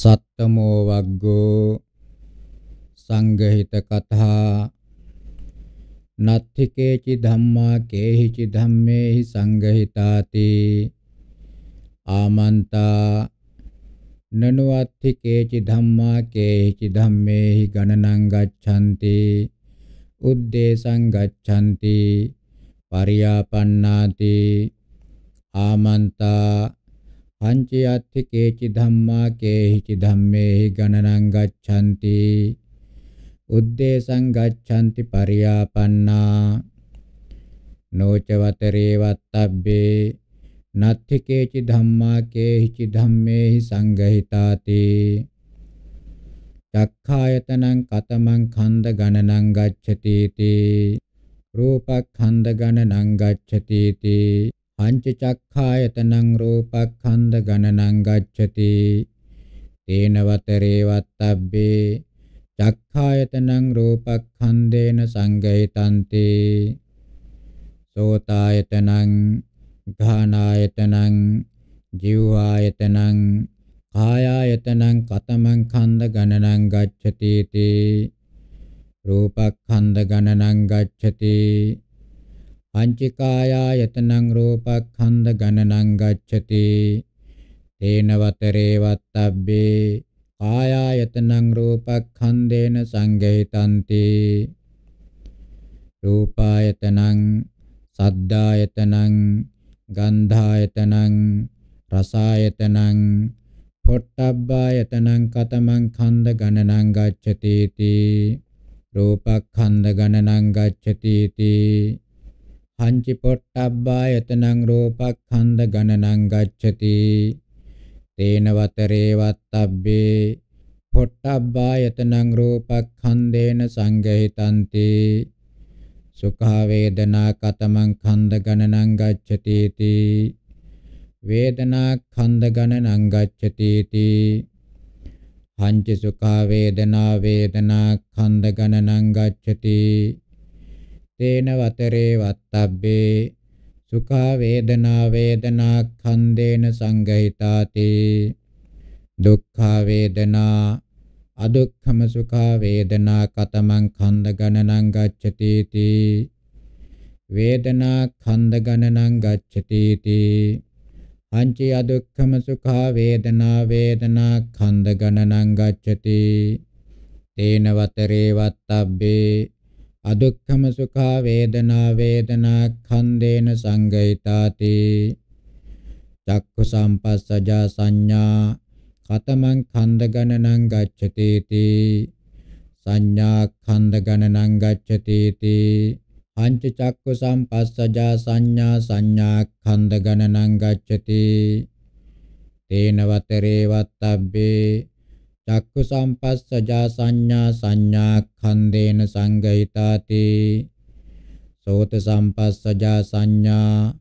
සත්තමෝ වග්ගෝ සංගහිත කතා නත්ථිකේචි ධම්මා කේහිචි ධම්මේහි සංගහිතාති ආමන්තා නනුවත්ථිකේචි ධම්මා කේහිචි ධම්මේහි ගණනං ගච්ඡanti උද්දේශං ගච්ඡanti පරියාපන්නාති ආමන්තා පංචයත්ති කේචි ධම්මා කේහිචි ධම්මේහි ගණනං ගච්ඡanti උද්දේශං ගච්ඡanti පරියාපන්නා නෝච වතරේ වත්තබ්බේ නත්ථි කේචි ධම්මා කේහිචි ධම්මේහි සංගහිතාති චක්ඛායතනං කතමං ඛණ්ඩ ගණනං ගච්ඡති තී රූප ඛණ්ඩ ගණනං ගච්ඡති තී පංච චක්ඛායතනං රූපක්ඛන්ධ ගණනං ගච්ඡති තේන වතරේ වත්තබ්බේ චක්ඛායතනං රූපක්ඛන්දේන සංගහිතන්ති සෝතායතනං ඝානායතනං ජීවායතනං කායායතනං කතමං ඛන්ද ගණනං ගච්ඡති තී රූපක්ඛන්ද ගණනං ගච්ඡති පංචකායායතනං රූපක්ඛන්ධ ගණනං ගච්ඡති තේන වතරේ වත්තබ්බේ කායායතනං රූපක්ඛන්දේන සංගහිතಂತಿ රූපායතනං සද්දායතනං ගන්ධායතනං රසායතනං පොට්ටබ්බායතනං කතමං ඛන්ද ගණනං ගච්ඡති ති රූපඛන්ද ගණනං ගච්ඡති ති හංචි පොට්ටබ්බා යතනං රූපක්ඛන්ධ ගණනං ගච්ඡති තේන වතරේ වත්තබ්බේ පොට්ටබ්බා යතනං රූපක්ඛන්දේන සංගහිතන්ති සුඛා වේදනා කතමං ඛන්ධ ගණනං ගච්ඡති තී වේදනා ඛන්ධ ගණනං ගච්ඡති තී හංච සුඛා වේදනා වේදනා ඛන්ධ ගණනං ගච්ඡති තේන වතරේ වත්තබ්බේ සුඛා වේදනා වේදනා ඛන්දේන සංගහිතාති දුක්ඛා වේදනා අදුක්ඛම සුඛා වේදනා කතමං ඛණ්ඩ ගණනං ගච්ඡති තී වේදනා ඛණ්ඩ ගණනං ගච්ඡති තී අංචි අදුක්ඛම සුඛා වේදනා වේදනා ඛණ්ඩ ගණනං ගච්ඡති තේන වතරේ වත්තබ්බේ අදුක්ඛම සුඛා වේදනා වේදනා ඛණ්ඩේන සංගයිතාති චක්ඛු සම්පස්සජා සංඥා කතමං ඛණ්ඩ ගණනං ගච්ඡති තී සංඥා ඛණ්ඩ ගණනං ගච්ඡති තී පංච චක්ඛු සම්පස්සජා සංඥා සංඥා ඛණ්ඩ ගණනං ගච්ඡති තේන වතරේ වත්තබ්බේ චක්කු සම්පස්සජා සංඥා සංඥා ඛණ්ඩේන සංගහිතාති සෝත සම්පස්සජා සංඥා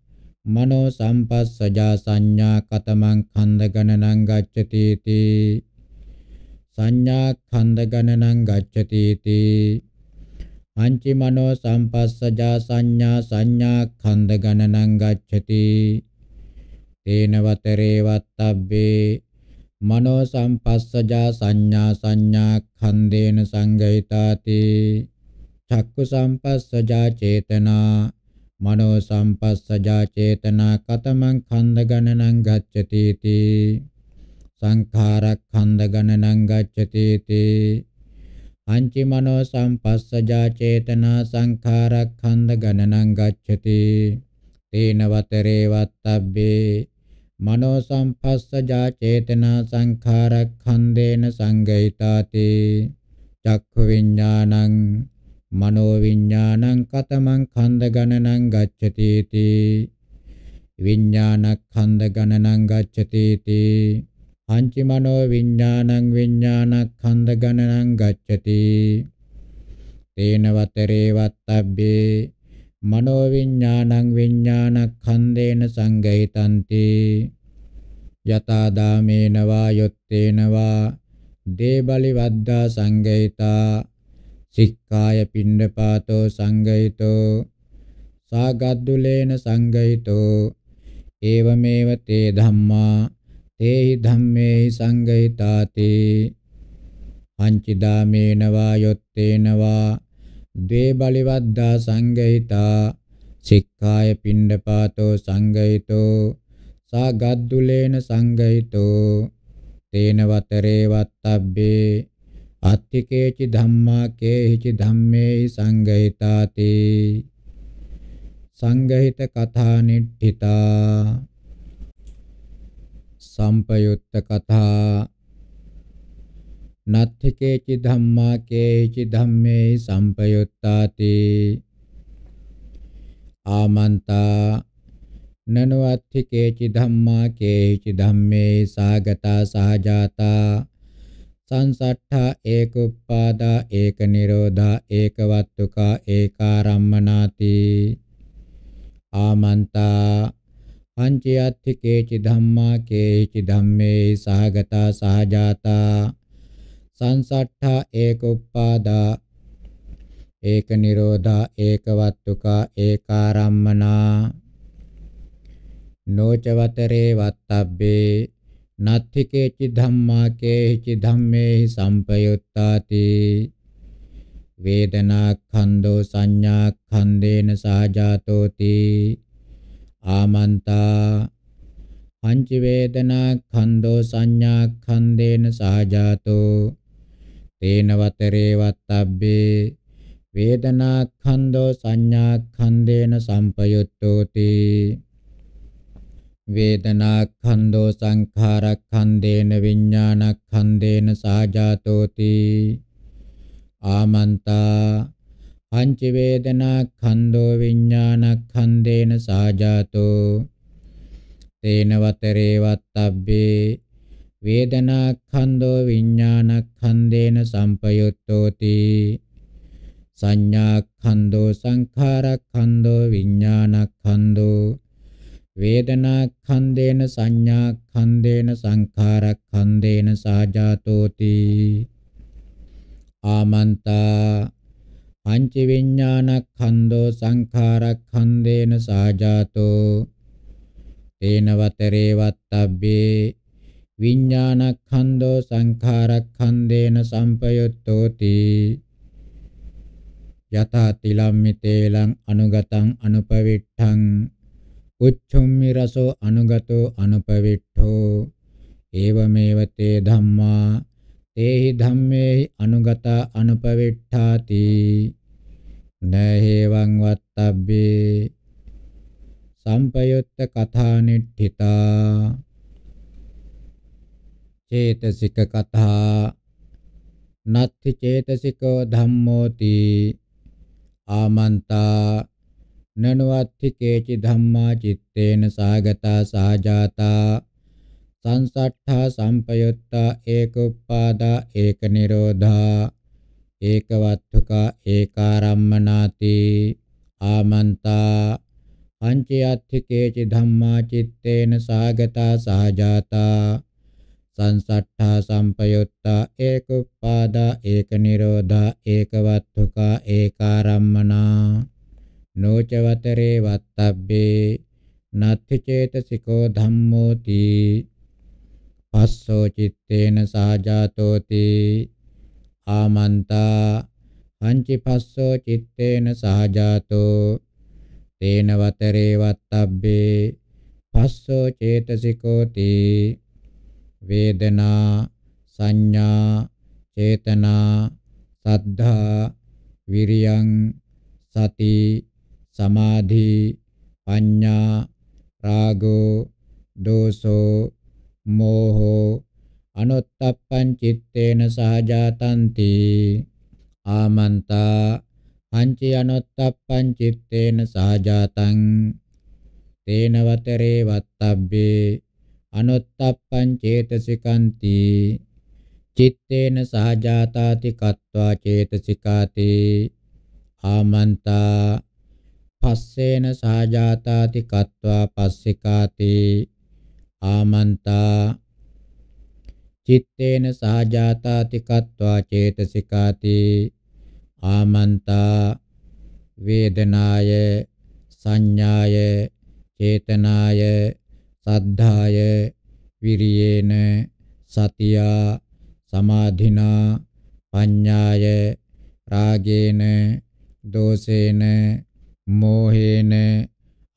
මනෝ සම්පස්සජා සංඥා කතමං ඛණ්ඩ ගණනං ගච්ඡති තී සංඥා ඛණ්ඩ ගණනං ගච්ඡති තී අංචි මනෝ සම්පස්සජා සංඥා සංඥා ඛණ්ඩ ගණනං ගච්ඡති තේන වතරේ වත්තබ්බේ මනෝ සම්පස්සජා සංඥා සංඥා ඛණ්ඩේන සංගහිතාති චක්කු සම්පස්සජා චේතනා මනෝ සම්පස්සජා චේතනා කතමං ඛණ්ඩ ගණනං ගච්ඡති තී සංඛාරක් ඛණ්ඩ ගණනං ගච්ඡති තී අංචි මනෝ සම්පස්සජා චේතනා සංඛාරක් ඛණ්ඩ ගණනං ගච්ඡති තේන වතරේ වත්තබ්බේ මනෝ සංපස්සජා චේතනා සංඛාරක්ඛන්දේන සංගයිතාති චක්ඛු විඥානං මනෝ විඥානං කතමං ඛණ්ඩ ගණනං ගච්ඡති තී විඥානක්ඛන්ධ ගණනං ගච්ඡති තී පංචි මනෝ විඥානං විඥානක්ඛන්ධ ගණනං ගච්ඡති තේන වතරේ වත්තබ්බේ මනෝ විඥානං විඥානක්ඛන්ධේන සංගහිතಂತಿ යතා දාමේනවා යොත්තේනවා දේබලි වද්දා සංගයිතා සික්ඛාය පිණ්ඩපාතෝ සංගයිතෝ සාගද්දුලේන සංගයිතෝ ඒවමේව තේ ධම්මා තේහි ධම්මේහි සංගයිතාති පංචිදාමේනවා යොත්තේනවා දේබලි වද්දා සංගයිතා සික්ඛාය පිණ්ඩපාතෝ සංගයිතෝ සාගද්දුලේන සංගහිතෝ තේන වතරේ වත්තබ්බේ අත්තිකේචි ධම්මා කේහිචි ධම්මේහි සංගහිතාති සංගහිත කථානිට්ඨිතා සම්පයුත්ත කථා නත්ථිකේචි ධම්මා කේහිචි ධම්මේහි සංපයුත්තාති ආමන්තා නනවත්ති කේචි ධම්මා කේචි ධම්මේ සාගතා සහජාතා සංසට්ඨා ඒක උප්පාදා ඒක නිරෝධා ඒක වත්තුකා ඒකාරම්මනාති ආමන්තා පංචයත්ති කේචි ධම්මා කේචි ධම්මේ සහගතා සහජාතා සංසට්ඨා ඒක උප්පාදා ඒක නිරෝධා ඒක වත්තුකා ඒකාරම්මනා නොච වතරේ වත්තබ්බේ නත්ථි කේචි ධම්මා කේචි ධම්මේහි සම්පයුත්තාති වේදනා ඛන්‍தோ සංඥා ඛන්දේන සහජාතෝති ආමන්තා පංච වේදනා ඛන්‍தோ සංඥා ඛන්දේන සහජාතෝ තේන වතරේ වත්තබ්බේ වේදනා ඛන්‍தோ සංඥා ඛන්දේන සම්පයුත්තෝති වේදනා ඛණ්ඩෝ සංඛාර ඛණ්ඩේන විඥාන ඛණ්ඩේන සාජාතෝති ආමන්තා පංච වේදනා ඛණ්ඩෝ විඥාන ඛණ්ඩේන සාජාතෝ තේන වතරේ වත්තබ්බේ වේදනා ඛණ්ඩෝ විඥාන ඛණ්ඩේන සම්පයුත්තෝති සංඥා ඛණ්ඩෝ සංඛාර ඛණ්ඩෝ විඥාන ඛණ්ඩෝ වේදනා ඛණ්ඩේන සංඥා ඛණ්ඩේන සංඛාර ඛණ්ඩේන සාජාතෝති ආමන්තා පංච විඥාන ඛණ්ඩෝ සංඛාර ඛණ්ඩේන සාජාතෝ තේන වතරේ වත්තබ්බේ විඥාන ඛණ්ඩෝ සංඛාර ඛණ්ඩේන සම්පයුත්තෝති යතා තිලම්මිතේලං අනුගතං අනුපවිට්ඨං උච්චුම්මි රසෝ අනුගතෝ අනුපවිට්ඨෝ ඒවමේව තේ ධම්මා තේහි ධම්මේහි අනුගතා අනුපවිට්ඨාති නහේවං වත්තබ්බේ සම්පයුත්ත කථානිට්ඨිතා චේතසික කථා නත්ති චේතසිකෝ ධම්මෝති ආමන්තා නනවත්ති කේචි ධම්මා චitteන සාගතා සාජාතා සංසට්ඨා සම්පයුත්තා ඒක උප්පාදා ඒක නිරෝධා ඒකවත්තුකා ඒකාරම්මනාති ආමන්තා පංචයත්තිකේචි ධම්මා චitteන සාගතා සහජාතා සංසට්ඨා සම්පයුත්තා ඒකුප්පාදා ඒක නිරෝධා ඒකවත්තුකා ඒකාරම්මනා නෝච වතරේ වත්තබ්බේ නත්ථි චේතසිකෝ ධම්මෝති පස්සෝ චitteන සාජාතෝති ආමන්තා පංචි පස්සෝ චitteන සාජාතෝ තේන වතරේ වත්තබ්බේ පස්සෝ චේතසිකෝති වේදනා සංඥා චේතනා සද්ධා විරියං සති සමාධි පඤ්ඤා රාගෝ දෝසෝ මෝහෝ අනුත්තප්පං චitteන සහජාතಂತಿ ආමන්තා පංච අනුත්තප්පං චitteන සහජාතං තේන වතරේ වත්තබ්බේ අනුත්තප්පං චේතසිකಂತಿ චitteන සහජාතාති කତ୍වා චේතසිකාති ආමන්තා පස්සේන සාජාතාති කତ୍වා පස්සිකාති ආමන්තා චitteන සාජාතාති කତ୍වා චේතසිකාති ආමන්තා වේදනාය සංඥාය චේතනාය සද්ධාය විරියේන සතියා සමාධිනා පඤ්ඤාය රාගේන දෝසේන මෝහේන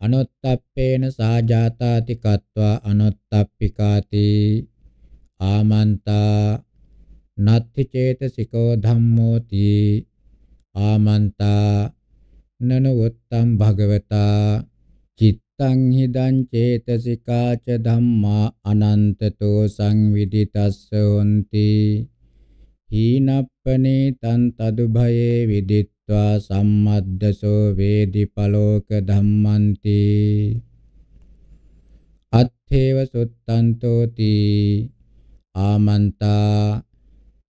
අනුත්තප්පේන සාජාතාති කତ୍වා අනුත්තප්පිකාති ආමන්තා නත්ති චේතසිකෝ ධම්මෝති ආමන්තා නන උත්තම් භගවතා චිත්තං හිදං චේතසිකා ච ධම්මා අනන්තතෝ සංවිදිතස්ස හොಂತಿ හීනප්පනේ තන් තදුභයේ විදිත් හිත්වා සම්මද්දසෝ වේදි පලෝක ධම්මන්ති අත්ථේව සුත්තන්තෝති ආමන්තා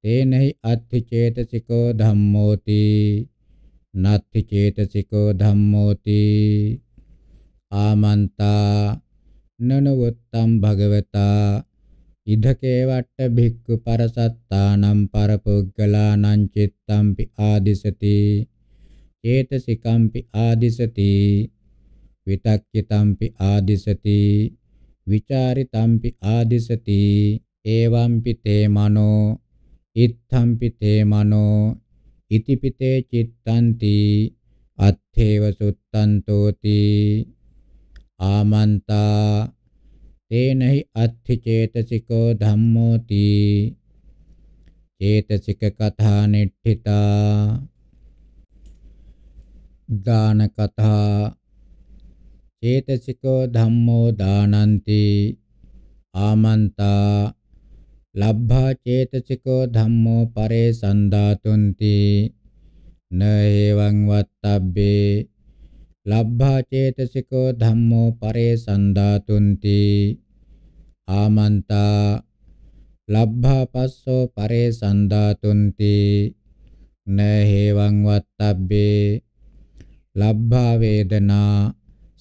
තේනහි අත්ථි චේතසිකෝ ධම්මෝති නත්ථි චේතසිකෝ ධම්මෝති ආමන්තා නනවත්තම් භගවතා ඉදකේ වට්ට භික්ඛු පරසත්තානම් පරපුග්ගලානං චිත්තම්පි ආදිසති චේතසිකම්පි ආදිසති විතක්කිතම්පි ආදිසති විචාරිතම්පි ආදිසති එවම්පි තේ මනෝ ඉත්තම්පි තේ මනෝ ඉතිපිතේ චිත්තන්ති අත්ථේව සුත්තන්තෝති ආමන්තා තේනහි අත්ථි චේතසිකෝ ධම්මෝති චේතසික කථා නෙට්ඨිතා දාන කතා චේතසිකෝ ධම්මෝ දානಂತಿ ආමන්තා ලබ්භා චේතසිකෝ ධම්මෝ පරේ සන්දාතුන්ති නේවං වත්තබ්බේ ලබ්භා චේතසිකෝ ධම්මෝ පරේ සන්දාතුන්ති ආමන්තා ලබ්භා පස්සෝ පරේ සන්දාතුන්ති නේවං වත්තබ්බේ ලබ්භා වේදනා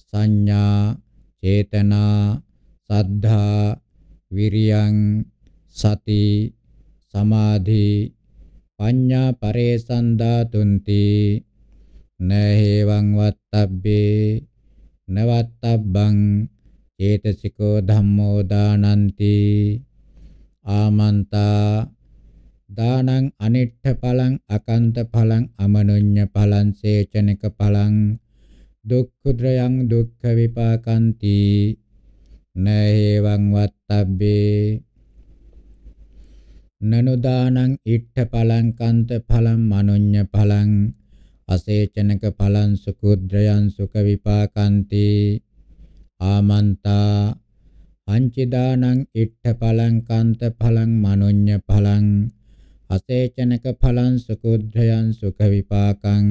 සංඥා චේතනා සද්ධා විරියං සති සමාධි පඤ්ඤා පරේසං ධාතුන්ති නහේවං වත්තබ්බේ නවත්තබ්බං චේතසිකෝ ධම්මෝ දානಂತಿ ආමන්තා දානං අනිට්ඨ පලං අකන්ත පලං අමනුඤ්ඤ පලං සේචනක පලං දුක්ඛුද්‍රයන් දුක්ඛ විපාකන්ති නහේවං වත්තබ්බේ නනුදානං ඉට්ඨ පලං කන්ත පලං මනුඤ්ඤ පලං අසේචනක පලං සුකුද්‍රයන් සුඛ විපාකන්ති ආමන්තා අංචිදානං ඉට්ඨ පලං කන්ත පලං මනුඤ්ඤ පලං අසේචනක ඵලං සුකුද්ධයන් සුඛ විපාකං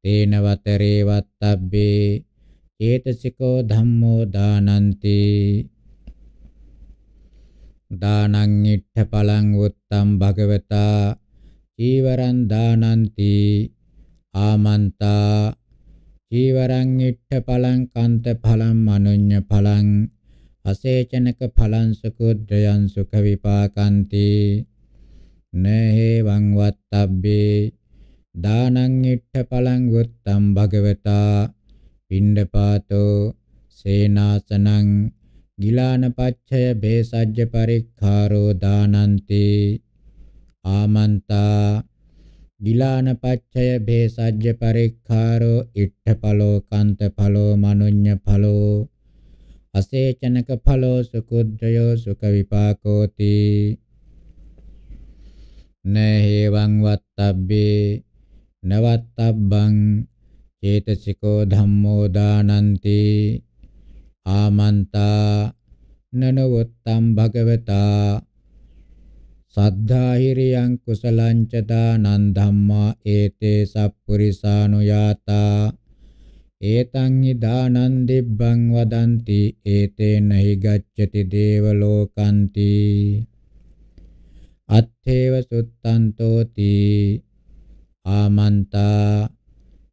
තේන වතරේ වත්තබ්බේ චේතසිකෝ ධම්මෝ දානಂತಿ දානං ඊට්ඨපලං උත්තම් භගවතා චීවරං දානಂತಿ ආමන්තා චීවරං ඊට්ඨපලං කන්ත ඵලං අනුඤ්ඤ ඵලං අසේචනක ඵලං සුකුද්ධයන් සුඛ විපාකಂತಿ නේවං වත්තබ්බේ දානං ඉට්ඨපලං උත්තම් භගවතා පිණ්ඩපාතෝ සේනාසනං ගිලානපච්චය බේසජ්ජ පරික්ඛාරෝ දානන්ති ආමන්තා ගිලානපච්චය බේසජ්ජ පරික්ඛාරෝ ඉට්ඨපලෝ කන්ත පලෝ මනුඤ්ඤ පලෝ අසේචනක පලෝ සුකුද්දයෝ සුඛ විපාකෝති නේවං වත්තබ්බේ නවත්තබ්බං චේතසිකෝ ධම්මෝ දානಂತಿ ආමන්තා නනවත්තම් භගවතා සද්ධාහිරියං කුසලං ච දානං ධම්මා ඒතේ සප්පුරිසානුයාතා ඒතං හි දානං දිබ්බං වදಂತಿ ඒතේ නහි ගච්ඡති දේවලෝකಂತಿ අත්තේව සුත්තන්තෝති ආමන්තා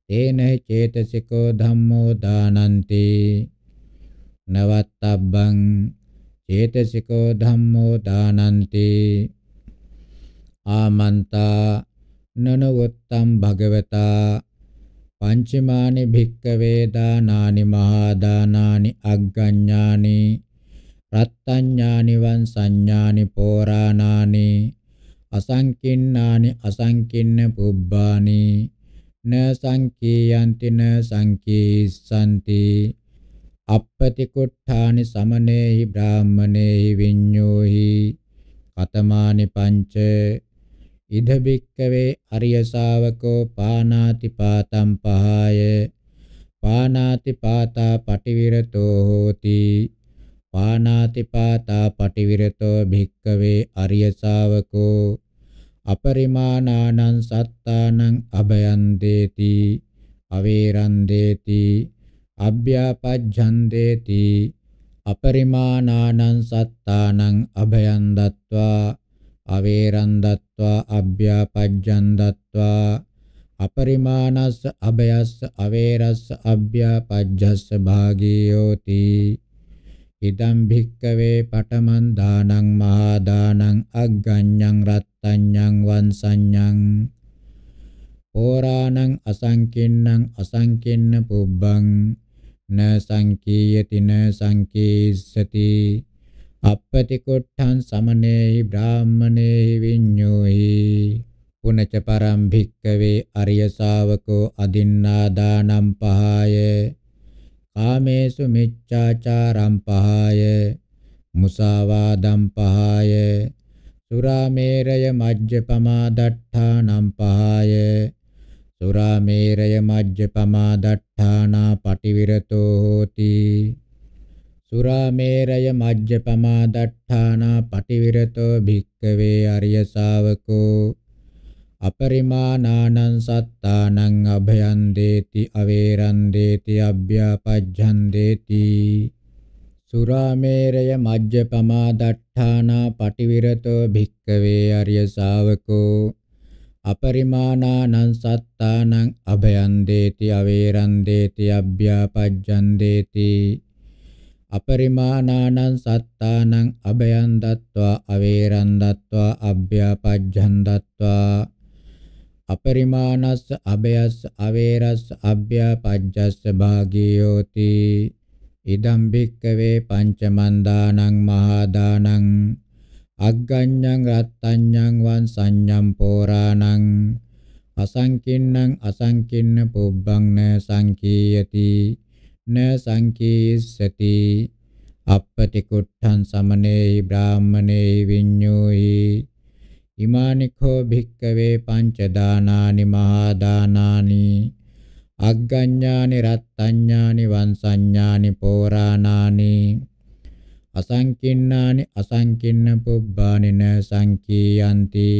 තේන චේතසිකෝ ධම්මෝ දානන්ති නවත්තබ්බං චේතසිකෝ ධම්මෝ දානන්ති ආමන්තා නනවත්තම් භගවතා පංචමානි භික්කවේ දානානි මහා දානානි අග්ගඤ්ඤානි රත්ත්‍ඤ්ඤානි වං සංඥානි පෝරාණානි අසංකින්නානි අසංකින්න පුබ්බානි න සංකීයන්ති න සංකීසන්ති අපපතිකුට්ඨානි සමනේහි බ්‍රාහමනේහි විඤ්ඤෝහි කතමානි පංච ඉද බික්කවේ අරිය ශාවකෝ පානාති පාතම් පහය පානාති පාතා පටිවිරතෝ හෝති පානාතිපාතා පටිවිරතෝ භික්කවේ අරිය ශාවකෝ අපරිමාණානං සත්තානං අභයං දේති අවේරං දේති අභ්‍යාපජ්ජං දේති අපරිමාණානං සත්තානං අභයං දත්වා අවේරං දත්වා අභ්‍යාපජ්ජං දත්වා අපරිමාණස්ස අභයස්ස අවේරස්ස අභ්‍යාපජ්ජස්ස භාගීයෝති ඉදම් භික්කවේ පඨමන් දානං මහා දානං අග්ගඤ්ඤං රත්ත්‍ඤ්ඤං වංසඤ්ඤං පෝරාණං අසංකින්නං අසංකින්න පුබ්බං න සංකීයති න සංකීස්සති අපපතිකොට්ඨං සමනේහි බ්‍රාහමනේහි විඤ්ඤෝහි පුනච පරම් භික්කවේ අරිය ශාවකෝ අදින්නා දානම් පහය කාමේසු මිච්ඡාචාරම් පහය මුසාවාදම් පහය සුරාමේරය මජ්ජපමා දට්ඨානම් පහය සුරාමේරය මජ්ජපමා දට්ඨානා පටිවිරතෝ හෝති සුරාමේරය මජ්ජපමා දට්ඨානා පටිවිරතෝ භික්කවේ අරිය ශාවකෝ අපරිමානානං සත්තානං අභයං දේති අවේරං දේති අභ්‍යාපජ්ජං දේති සුරාමේරය මජ්ජපමා දට්ඨානා පටිවිරතෝ භික්කවේ අරිය ශාවකෝ අපරිමානානං සත්තානං අභයං දේති අවේරං දේති අභ්‍යාපජ්ජං දේති අපරිමානානං සත්තානං අභයං දත්වා අවේරං දත්වා අභ්‍යාපජ්ජං දත්වා අපරිමානස්ස අබයස්ස අවේරස්ස අභ්‍යාපජ්ජස්ස භාගියෝති ඉදම් භික්කවේ පංචමන්දානං මහදානං අග්ගඤ්ඤං රත්තඤ්ඤං වන් සංඤම් පෝරාණං අසංකින්නං අසංකින්න පුබ්බං න සංකීයති න සංකීස්සති අපපටිකුට්ඨං සමනේ බ්‍රාහමනේ විඤ්ඤෝහි ඉමානිකෝ භික්කවේ පංච දානානි මහා දානානි අග්ගඤ්ඤානි රත්ත්‍ඤ්ඤානි වංශඤ්ඤානි පෝරාණානි අසංකින්නානි අසංකින්න පුබ්බානි න සංකීයන්ති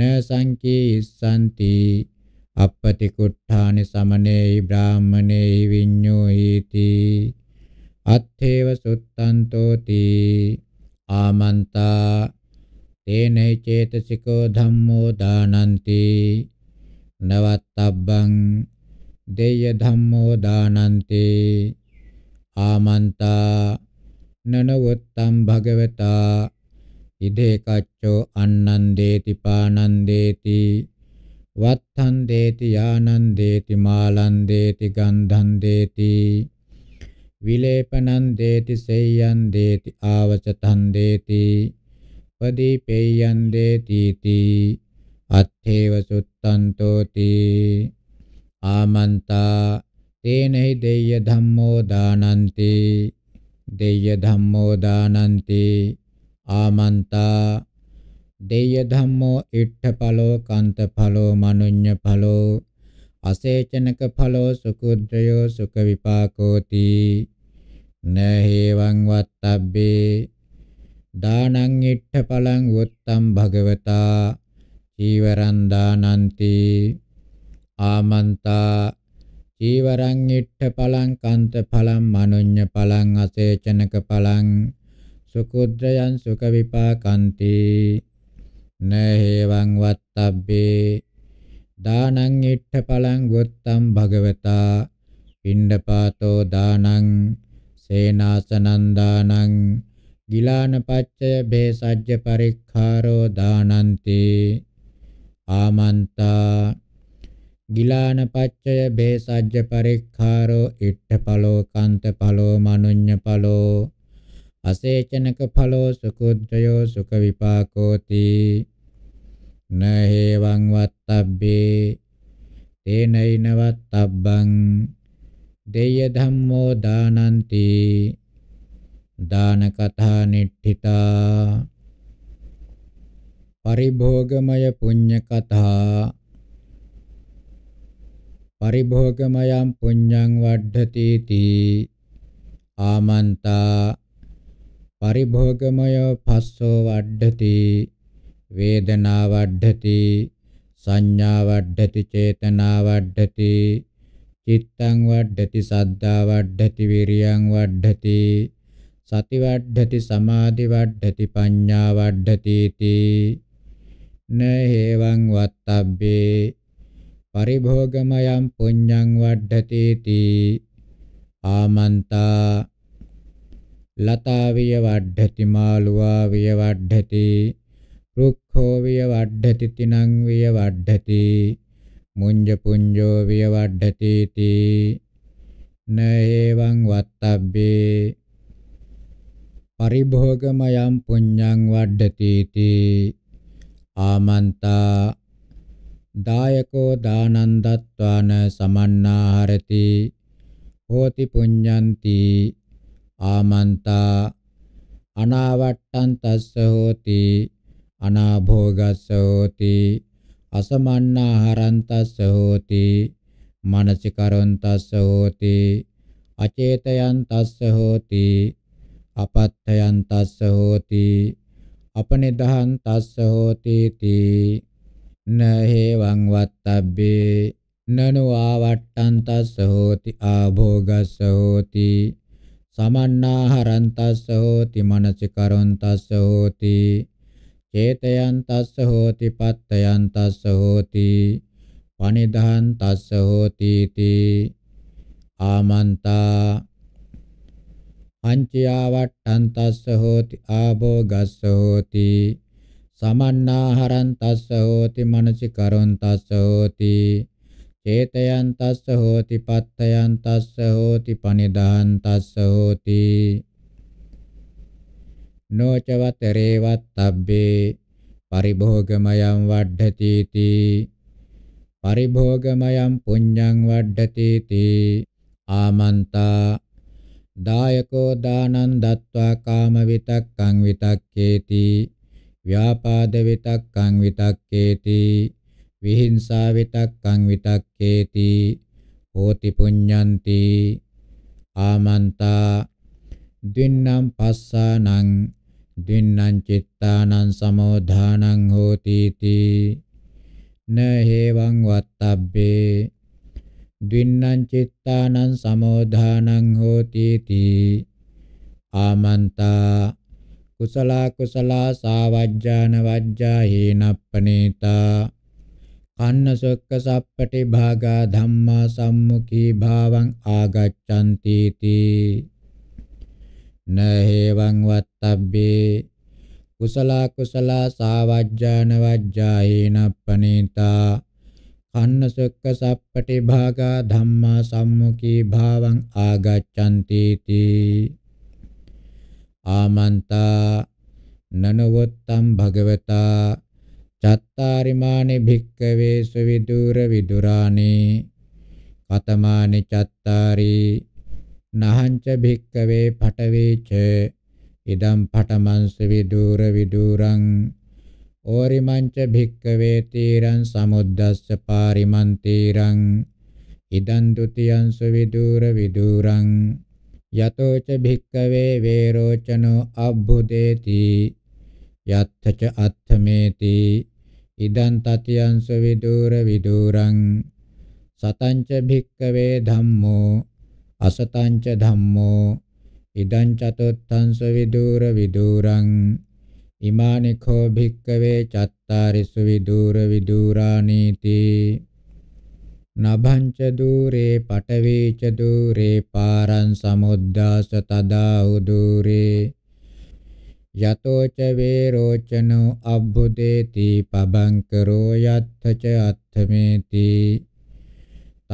න සංකීයස්සන්ති අපපති කුට්ඨානි සමනේහි බ්‍රාහමනේහි විඤ්ඤෝ හීති අත්ථේව සුත්තන්තෝති ආමන්තා තේනේ චේතසිකෝ ධම්මෝ දානಂತಿ නවත්තබ්බං දෙය ධම්මෝ දානಂತಿ ආමන්තා නනවත්තම් භගවතා ඉදේ කච්චෝ අන්නං දේති පානං දේති වත්තං දේති යානං දේති මාලං දේති ගන්ධං දේති විලේපනං දේති සේයං දේති ආවචතං දේති උපදීපේයන් දේතිති අත්ථේව සුත්තන්තෝති ආමන්තා තේනහි දෙය්‍ය ධම්මෝ දානන්ති දෙය්‍ය ධම්මෝ දානන්ති ආමන්තා දෙය්‍ය ධම්මෝ ඉට්ඨඵලෝ කන්තඵලෝ මනුඤ්ඤඵලෝ අසේචනක ඵලෝ සුකුද්දයෝ සුඛ විපාකෝති නහේවං වත්තබ්බේ දානං ඉට්ඨපලං වොත්තම් භගවතා චීවරං දානಂತಿ ආමන්තා චීවරං ඉට්ඨපලං කන්ත පලං මනුඤ්ඤ පලං අසේචනක පලං සුකුද්දයන් සුඛ විපාකಂತಿ නේහෙවං වත්තබ්බේ දානං ඉට්ඨපලං වොත්තම් භගවතා පිණ්ඩපාතෝ දානං සේනාසනං දානං ගිලානපච්චය භේසජ්‍ය පරික්ඛාරෝ දානන්ති ආමන්තා ගිලානපච්චය භේසජ්‍ය පරික්ඛාරෝ ඉට්ඨපලෝ කාන්ත පලෝ මනුඤ්ඤ පලෝ අසේචනක පලෝ සුකුද්දයෝ සුඛ විපාකෝති නහේවං වත්තබ්බේ තේනයිනවත් තබ්බං දෙය ධම්මෝ දානන්ති දාන කථා නිට්ඨිතා පරිභෝගමය පුඤ්ඤ කථා පරිභෝගමයම් පුඤ්ඤං වඩ්ධති තී ආමන්තා පරිභෝගමය පස්සෝ වඩ්ඩති වේදනා වඩ්ඩති සංඥා වඩ්ඩති චේතනා වඩ්ඩති චිත්තං වඩ්ඩති සද්ධා වඩ්ඩති විරියං වඩ්ඩති සති වඩ්ධති සමාධි වඩ්ධති පඤ්ඤා වඩ්ධති තී නේවං වත්තබ්බේ පරිභෝගමයන් පුඤ්ඤං වඩ්ධති තී ආමන්තා ලතාවිය වඩ්ධති මාළුවා විය වඩ්ධති රුක්ඛෝ විය වඩ්ධති තිනං විය වඩ්ධති මුඤ්ජ පුඤ්ජෝ විය වඩ්ධති තී නේවං වත්තබ්බේ පරිභෝගමයම් පුඤ්ඤං වඩ්ඩති තී ආමන්තා දායකෝ දානං දත්වාන සමන්නාහරති හෝති පුඤ්ඤන්ති ආමන්තා අනාවට්ටං තස්ස හෝති අනාභෝගස්ස හෝති අසමන්නාහරං තස්ස හෝති මනසිකරොන් තස්ස හෝති අචේතයන් තස්ස හෝති අපත්තයන් තස්ස හෝති අපනිදහන් තස්ස හෝති තී නහේවං වත්තබ්බේ නනුවා වට්ටං තස්ස හෝති ආභෝගස්ස හෝති සමන්නාහරං තස්ස හෝති මනසිකරොන් තස්ස හෝති චේතයන් තස්ස හෝති පත්තයන් තස්ස හෝති පනිදහන් තස්ස හෝති තී ආමන්තා අංචයාවට්ටන්තස්ස හෝති ආභෝගස්ස හෝති සමන්නාහරන් තස්ස හෝති මනසිකරොන් තස්ස හෝති චේතයන් තස්ස හෝති පත්තයන් තස්ස හෝති පනිදාන් තස්ස හෝති නොචවතරේවත් තබ්බේ පරිභෝගමයම් වඩ්ඩති තී පරිභෝගමයම් පුඤ්ඤං වඩ්ඩති තී ආමන්තා දායකෝ දානං දත්වා කාම විතක්කං විතක්කේති ව්‍යාපාද විතක්කං විතක්කේති විහිංසා විතක්කං විතක්කේති හෝති පුඤ්ඤන්ති ආමන්තා ද්වින්නම් පස්සානං ද්වින්නම් චිත්තානං සමෝධානං හෝති තී නහේවං වත්තබ්බේ ද්වින්නම් චිත්තානං සමෝධානං හෝති තී ආමන්තා කුසලා කුසලා සාවජ්ජාන වජ්ජා හේනප්පනේතා කන්න සොක්ක සප්පටි භාගා ධම්මා සම්මුඛී භාවං ආගච්ඡanti තී නහේවං වත්තබ්බේ කුසලා කුසලා සාවජ්ජාන වජ්ජා හේනප්පනේතා කන්නසක්ක සප්පටි භාගා ධම්මා සම්මුඛී භාවං ආගච්ඡanti ති ආමන්තා නනවත්තම් භගවතා චත්තාරිමානි භික්කවේ සවිදුර විදුරානේ කතමානි චත්තාරි නහංච භික්කවේ පඨවේච ඉදම් පඨමං සවිදුර විදුරං ඕරිමංච භික්කවේ තීරං සමුද්දස්ස පාරිමන් තීරං ඉදං ဒ ුතියං සුවිදූර විදූරං යතෝච භික්කවේ වේරෝචනෝ අබ්බුදේති යත්තච අත්ථමේති ඉදං තතියං සුවිදූර විදූරං සතංච භික්කවේ ධම්මෝ අසතංච ධම්මෝ ඉදං චතුත්ථං සුවිදූර විදූරං ඉමානිකෝ භික්කවේ චත්තාරිසු විදූර විදූරානීති නභංච දූරේ පටවීච දූරේ පාරං සමුද්දාස තදා උදූරේ යතෝච වේරෝචනෝ අබ්බුදේති පබංකරෝ යත්තච අත්ථමේති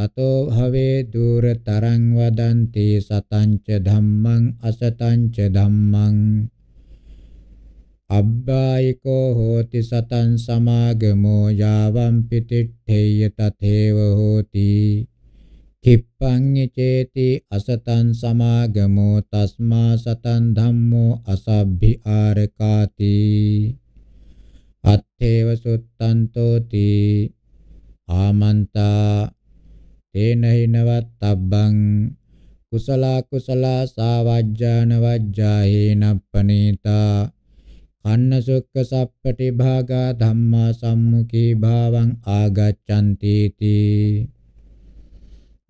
තතෝ භවේ දූර තරං වදන්ති සතංච ධම්මං අසතංච ධම්මං අබ්බායිකෝ හෝති සතං සමාගමෝ යාවම් පිතිට්ඨේය තතේව හෝති කිප්පං චේති අසතං සමාගමෝ තස්මා සතං ධම්මෝ අසබ්බි ආරකාති අත්තේව සුත්තන්තෝති ආමන්තා තේනහිනවත් අබ්බං කුසලා කුසලා සාවජ්ජාන වජ්ජාහේනප්පනීතා අන්න සුක්ඛ සප්පටි භාගා ධම්මා සම්මුඛී භාවං ආගච්ඡanti තී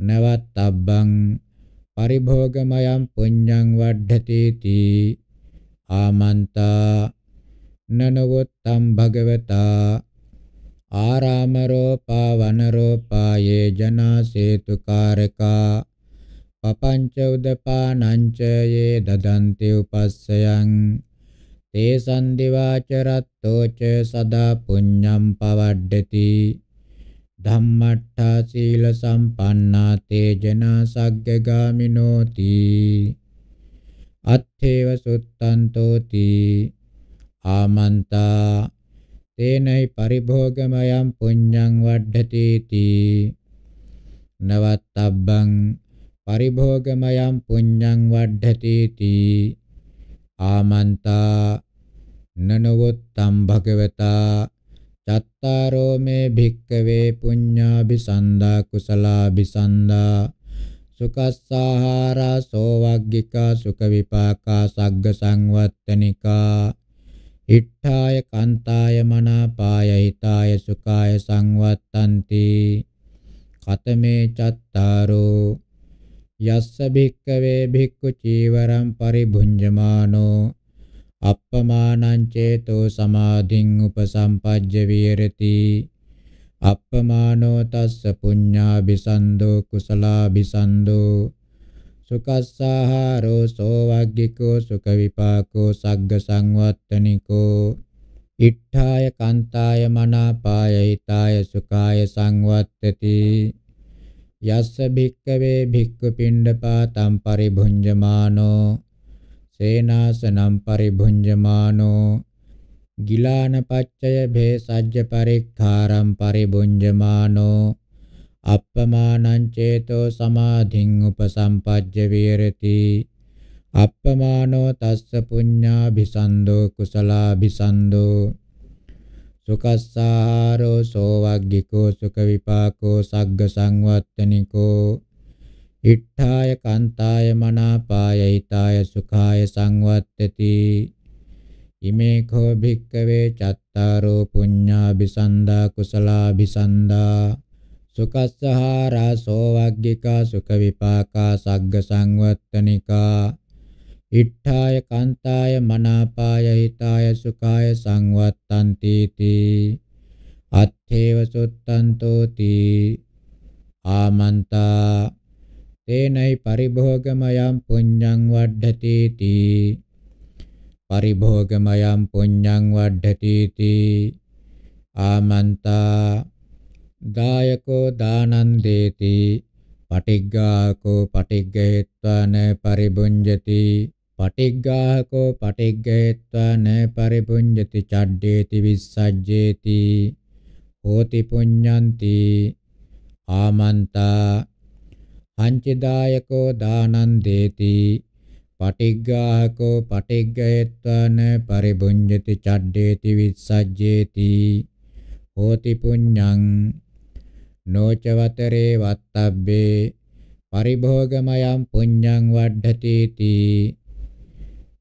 නවත්තබ්බං පරිභෝගමයම් පුඤ්ඤං වඩ්ධති තී ආමන්තා නනවත්තම් භගවතා ආරාමරෝපා වනරෝපායේ ජනාසේතුකාරකා පපංච උදපානංච යේ දදන්ති උපස්සයන් තේසන් දිවාචරත්තෝච සදා පුඤ්ඤම් පවඩ්ඩති ධම්මට්ඨා සීල සම්පන්නා තේජනා සග්ගගාමිනෝති අත්ථේව සුත්තන්තෝති ආමන්තා තේනයි පරිභෝගමයන් පුඤ්ඤං වඩ්ඩති තී නවත්තබ්බං පරිභෝගමයන් පුඤ්ඤං වඩ්ඩති තී ආමන්තා නනවොත්තම් භගවතා චත්තාරෝ මේ භික්කවේ පුඤ්ඤාභිසන්දා කුසලාභිසන්දා සුකස්සාහාරා සෝවග්ගිකා සුඛ විපාකා සග්ග සංවත්තනිකා ඉට්ඨාය කාන්තාය මනාපාය හිතාය සුඛාය සංවත්තන්ති කතමේ චත්තාරෝ යස්ස භික්කවේ භික්ඛු චීවරම් පරිභුඤ්ජමානෝ අප්පමානං චේතෝ සමාධින් උපසම්පජ්ජ විහෙරති අප්පමානෝ තස්ස පුඤ්ඤාபிසන්தோ කුසලාபிසන්தோ සුකස්සාහාරෝ සෝවග්ගිකෝ සුඛ විපාකෝ සග්ග සංවත්තනිකෝ ඉට්ඨාය කාන්තාය මනාපාය හිතාය සුඛාය සංවත්තති යස්ස භික්කවේ භික්ඛු පිණ්ඩපාතම් පරිභුඤ්ජමානෝ සේනාසනම් පරිභුඤ්ජමානෝ ගිලාන පච්චය භේසජ්ජ පරික්ඛාරම් පරිභුඤ්ජමානෝ අප්පමානං චේතෝ සමාධින් උපසම්පජ්ජ විරති අප්පමානෝ තස්ස පුඤ්ඤාභිසන්දෝ කුසලාභිසන්දෝ සුකස්සාරෝ සෝවග්ගිකෝ සුඛ විපාකෝ සග්ග සංවත්තනිකෝ ඉට්ඨාය කාන්තාය මනාපාය හිතාය සුඛාය සංවත්තති ඉමේ කෝ භික්කවේ චත්තාරෝ පුඤ්ඤාபிසන්දා කුසලාபிසන්දා සුකස්සහාරා සෝවග්ගිකා සුඛ විපාකා සග්ග සංවත්තනිකා ඉට්ඨාය කාන්තාය මනාපාය හිතාය සුඛාය සංවත්තන්ති තී අත්ථේව සුත්තන්තෝ තී ආමන්තා තේනයි පරිභෝගමයම් පුඤ්ඤං වඩ්ඩති තී පරිභෝගමයම් පුඤ්ඤං වඩ්ඩති තී ආමන්තා දායකෝ දානං දේති පටිග්ගාකෝ පටිග්ගේත්වාන පරිබුඤ්ජති පටිග්ගාහකෝ පටිග්ගේත්වා න පරිපුඤ්ජති චඩ්ඩේති විස්සජ්ජේති හෝති පුඤ්ඤන්ති ආමන්තා අංචදායකෝ දානං දේති පටිග්ගාහකෝ පටිග්ගේත්වා න පරිපුඤ්ජති චඩ්ඩේති විස්සජ්ජේති හෝති පුඤ්ඤං නෝචවතරේ වත්තබ්බේ පරිභෝගමයම් පුඤ්ඤං වඩ්ඩති තී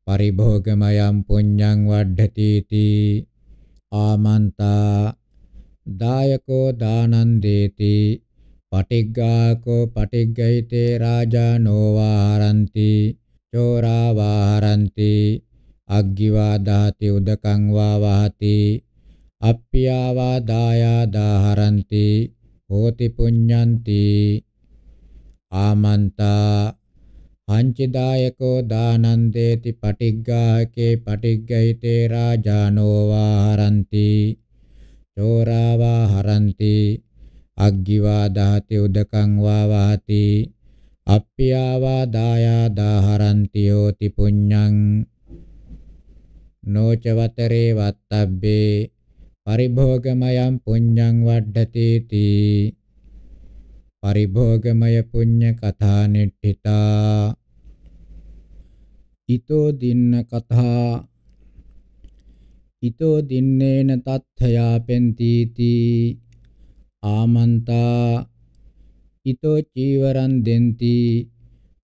පරිභෝගමයම් පුඤ්ඤං වඩ්ඩති තී ආමන්තා දායකෝ දානං දේති පටිග්ගාකෝ පටිග්ගයිතේ රාජානෝ වාරಂತಿ චෝරා වාරಂತಿ අග්ගිවා දාති උදකං වා වහති අප්පියා වා දායා දාහරಂತಿ හෝති පුඤ්ඤಂತಿ ආමන්තා පංචදායකෝ දානන්දේති පටිග්ගාකේ පටිග්ගයිතේ රාජානෝ වාරಂತಿ චෝරාවා හරಂತಿ අග්ගිවා දහති උදකං වා වාති අප්පියාවා දායා දාහරಂತಿ යෝති පුඤ්ඤං නෝචවතරේ වත්තබ්බේ පරිභෝගමයම් පුඤ්ඤං වඩ්ඩති තී පරිභෝගමය පුඤ්ඤ කථා නිට්ඨිතා ඊතෝ දින්න කථා ඊතෝ දින්නේන තත්ථයා පෙන්තිති ආමන්තා ඊතෝ චීවරං දෙන්ති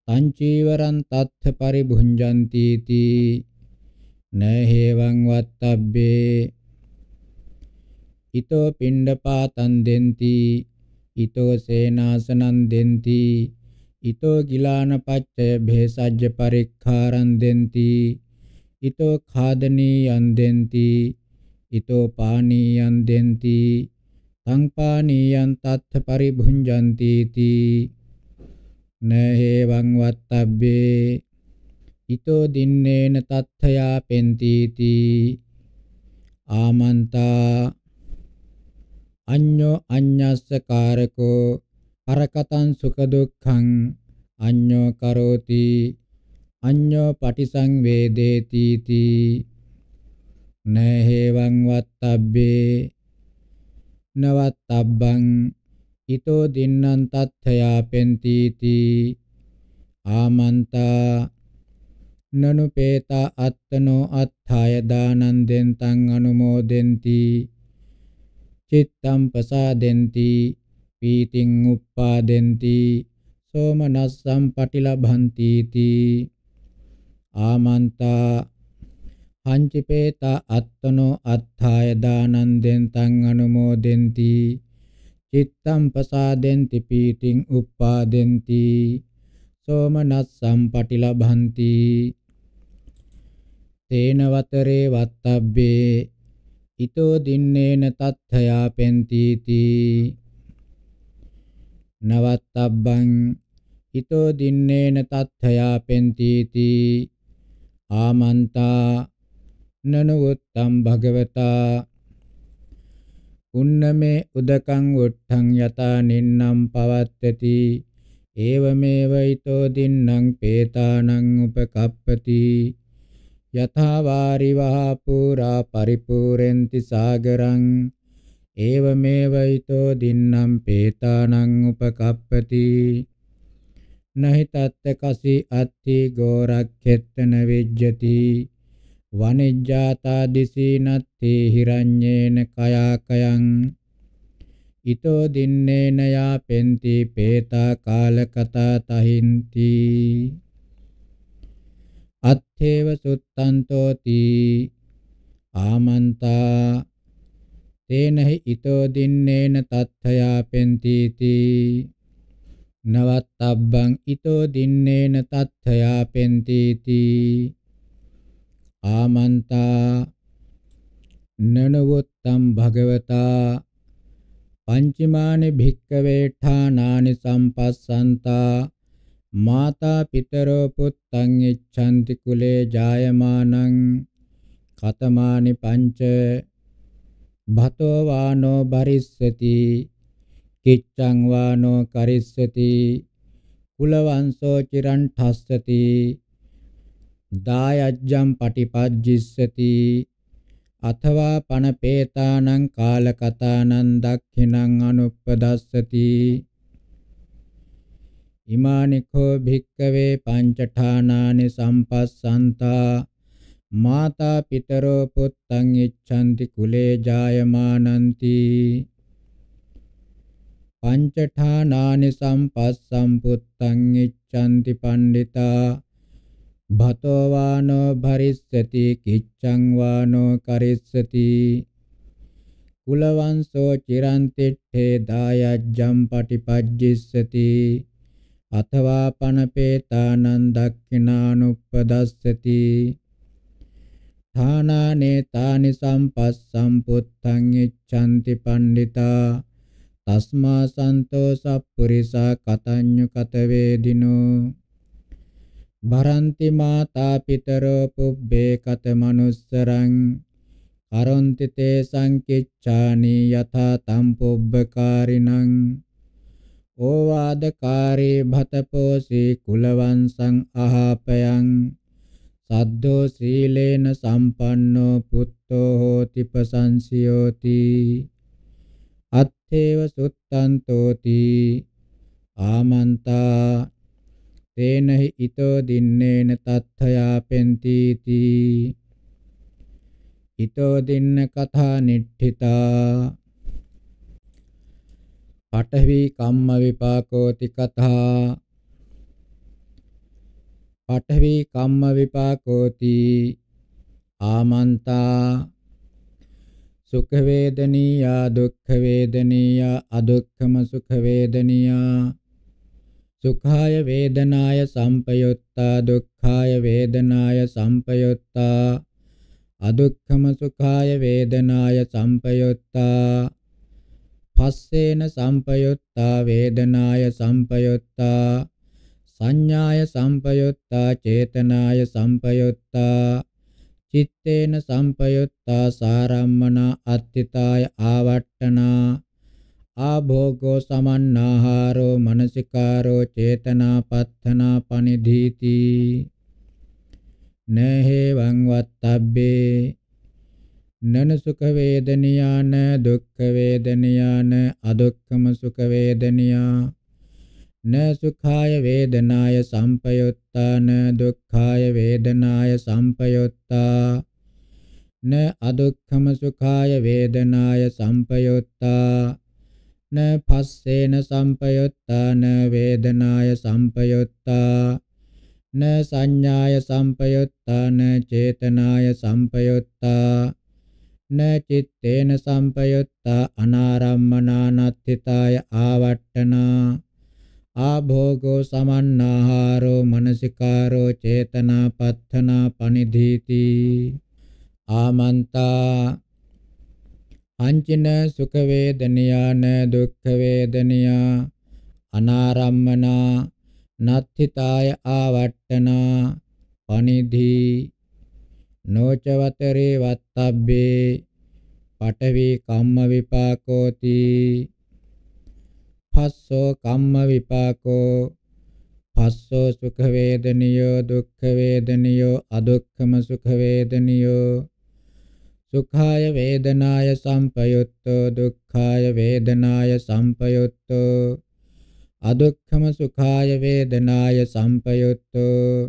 තං චීවරං තත්ථ පරිභුඤ්ජಂತಿ ති නහේවං වත්තබ්බේ ඊතෝ පිණ්ඩපාතං දෙන්ති ඊතෝ සේනාසනං දෙන්ති ඊතෝ ගිලාන පච්චය භේසජ්‍ය පරික්ඛාරං දෙන්ති ඊතෝ ඛාදනීයං දෙන්ති ඊතෝ පානීයං දෙන්ති තං පානීයං තත්ථ පරිභුංජಂತಿ තී නහේවං වත්තබ්බේ ඊතෝ දින්නේන තත්ථයා පෙන්ති තී ආමන්තා අඤ්ඤෝ අඤ්ඤස්ස කාරකෝ අරකතං සුඛ දුක්ඛං අඤ්ඤෝ කරෝති අඤ්ඤෝ පටිසංවේදේති තී නහේවං වත්තබ්බේ නවත්තබ්බං ඊතෝ දින්නං තත්ථයාපෙන්ති තී ආමන්තා නනුපේතා අත්තනෝ අත්ථාය දානං දෙන්තං අනුමෝදෙන්ති චිත්තම් පසාදෙන්ති පීතිං උප්පාදෙන්ති සෝමනස්සම් පටිලබන්ති තී ආමන්තා පංචිපේත අත්තනෝ අත්ථාය දානන්දෙන් තං අනුමෝදෙන්ති චිත්තම් පසාදෙන්ති පීතිං උප්පාදෙන්ති සෝමනස්සම් පටිලබන්ති තේන වතරේ වත්තබ්බේ ඊතෝ දින්නේන තත්ථයා පෙන්තිති නවත්තබ්බං ඊතෝ දින්නේන තත්ථයා පෙන්තිති ආමන්තා නනුත්තම් භගවතා උන්නමේ උදකං උට්ඨං යතා නින්නම් පවත්තති ඒවමේව ඊතෝ දින්නම් පේතානං උපකප්පති යථාවාරිවහ පුරා පරිපූර්ෙන්ති සාගරං ඒවමේව ඊතෝ දින්නම් පේතානං උපකප්පති නහි තත්ත කසි අත්ති ගෝරක්ඛෙත්තන විජ්ජති වනිජ්ජාතා දිසී නත්ති හිරඤ්ඤේන කයාකයන් ඊතෝ දින්නේන යාපෙන්ති පේතා කාලකතා තහින්ති අත්ථේව සුත්තන්තෝති ආමන්තා තේනහි ඊතෝ දින්නේන තත්ථයා පෙන්තිති නවත්තබ්බං ඊතෝ දින්නේන තත්ථයා පෙන්තිති ආමන්තා නනවොත්තම් භගවතා පංචමානි භික්කවේ ඨානානි සම්පස්සන්තා මාතා පිතරෝ පුත්තං ඉච්ඡන්ති කුලේ ජායමානං කතමානි පංච භතෝ වානෝ බරිස්සති කිච්ඡං වානෝ කරිස්සති කුල වංශෝ චිරන් ඨස්සති දායජ්ජම් පටිපජ්ජිස්සති අथवा පනපේතානං කාලකතානං දක්ඛිනං අනුප්පදස්සති ඉමානිකෝ භික්කවේ පංචඨානානි සම්පස්සන්තා මාතා පිතරෝ පුත්තං ඉච්ඡන්ති කුලේ ජායමානಂತಿ පංචඨානානි සම්පස්සම් පුත්තං ඉච්ඡන්ති පණ්ඩිතා භතෝ වානෝ භරිස්සති කිච්ඡං වානෝ කරිස්සති කුලවංශෝ චිරන්තිට්ඨේ දායජ්ජම් පටිපජ්ජිස්සති අතවා පනපේතානං දක්ඛිනානුප්පදස්සති ථානානේ තානි සම්පස්සම් පුත්තං ඉච්ඡanti පණ්ඩිතා තස්මා සන්තෝ සප්පුරිසා කතඤ්ඤු කත වේදිනෝ බරන්ති මාතා පිතරෝ පුබ්බේ කත මනුස්සරං අරොන්ති තේ සංකිච්ඡානි යථා තම් පුබ්බකාරිනං ඕවාදකාරී භතපෝසී කුලවංශං අහපයං සද්දෝ සීලේන සම්පන්නෝ පුත්තෝ හෝති පසංසියෝති අත්තේව සුත්තන්තෝති ආමන්තා තේනහි ඊතෝ දින්නේන තත්ථයාපෙන්ති ඊතෝ දින්න කථා නිට්ඨිතා පඨවි කම්ම විපාකෝති කතා පඨවි කම්ම විපාකෝති ආමන්තා සුඛ වේදනීයා දුක්ඛ වේදනීයා අදුක්ඛම සුඛ වේදනීයා සුඛාය වේදනාය සම්පයුත්තා දුක්ඛාය වේදනාය සම්පයුත්තා අදුක්ඛම සුඛාය වේදනාය සම්පයුත්තා පස්සේන සම්පයුත්තා වේදනාය සම්පයුත්තා සංඥාය සම්පයුත්තා චේතනාය සම්පයුත්තා චිත්තේන සම්පයුත්තා සාරම්මනා අත්ථිතාය ආවට්ටනා ආභෝගෝ සමන්නාහාරෝ මනසිකාරෝ චේතනා පත්තනා පනිධීති නහේවං වත්තබ්බේ නන සුඛ වේදනියාන දුක්ඛ වේදනියාන අදුක්ඛම සුඛ වේදනියා න සුඛාය වේදනාය සම්පයුත්තාන දුක්ඛාය වේදනාය සම්පයුත්තා න අදුක්ඛම සුඛාය වේදනාය සම්පයුත්තා න පස්සේන සම්පයුත්තාන වේදනාය සම්පයුත්තා න සංඥාය සම්පයුත්තාන චේතනාය සම්පයුත්තා න චitteන සම්පයුත්තා අනාරම්මනානත්ථිතාය ආවට්ඨනා ආභෝගෝ සමන්නාහාරෝ මනසිකාරෝ චේතනා පත්තනා පනිධීති ආමන්තා අංචින සුඛ වේදනියාන දුක්ඛ වේදනියා අනාරම්මනා නත්ථිතාය ආවට්ඨනා පනිධී නොචවතරේ වත්තබ්බේ පඨවි කම්ම විපාකෝති පස්සෝ කම්ම විපාකෝ පස්සෝ සුඛ වේදනියෝ දුක්ඛ වේදනියෝ අදුක්ඛම සුඛ වේදනියෝ සුඛාය වේදනාය සම්පයුත්තෝ දුක්ඛාය වේදනාය සම්පයුත්තෝ අදුක්ඛම සුඛාය වේදනාය සම්පයුත්තෝ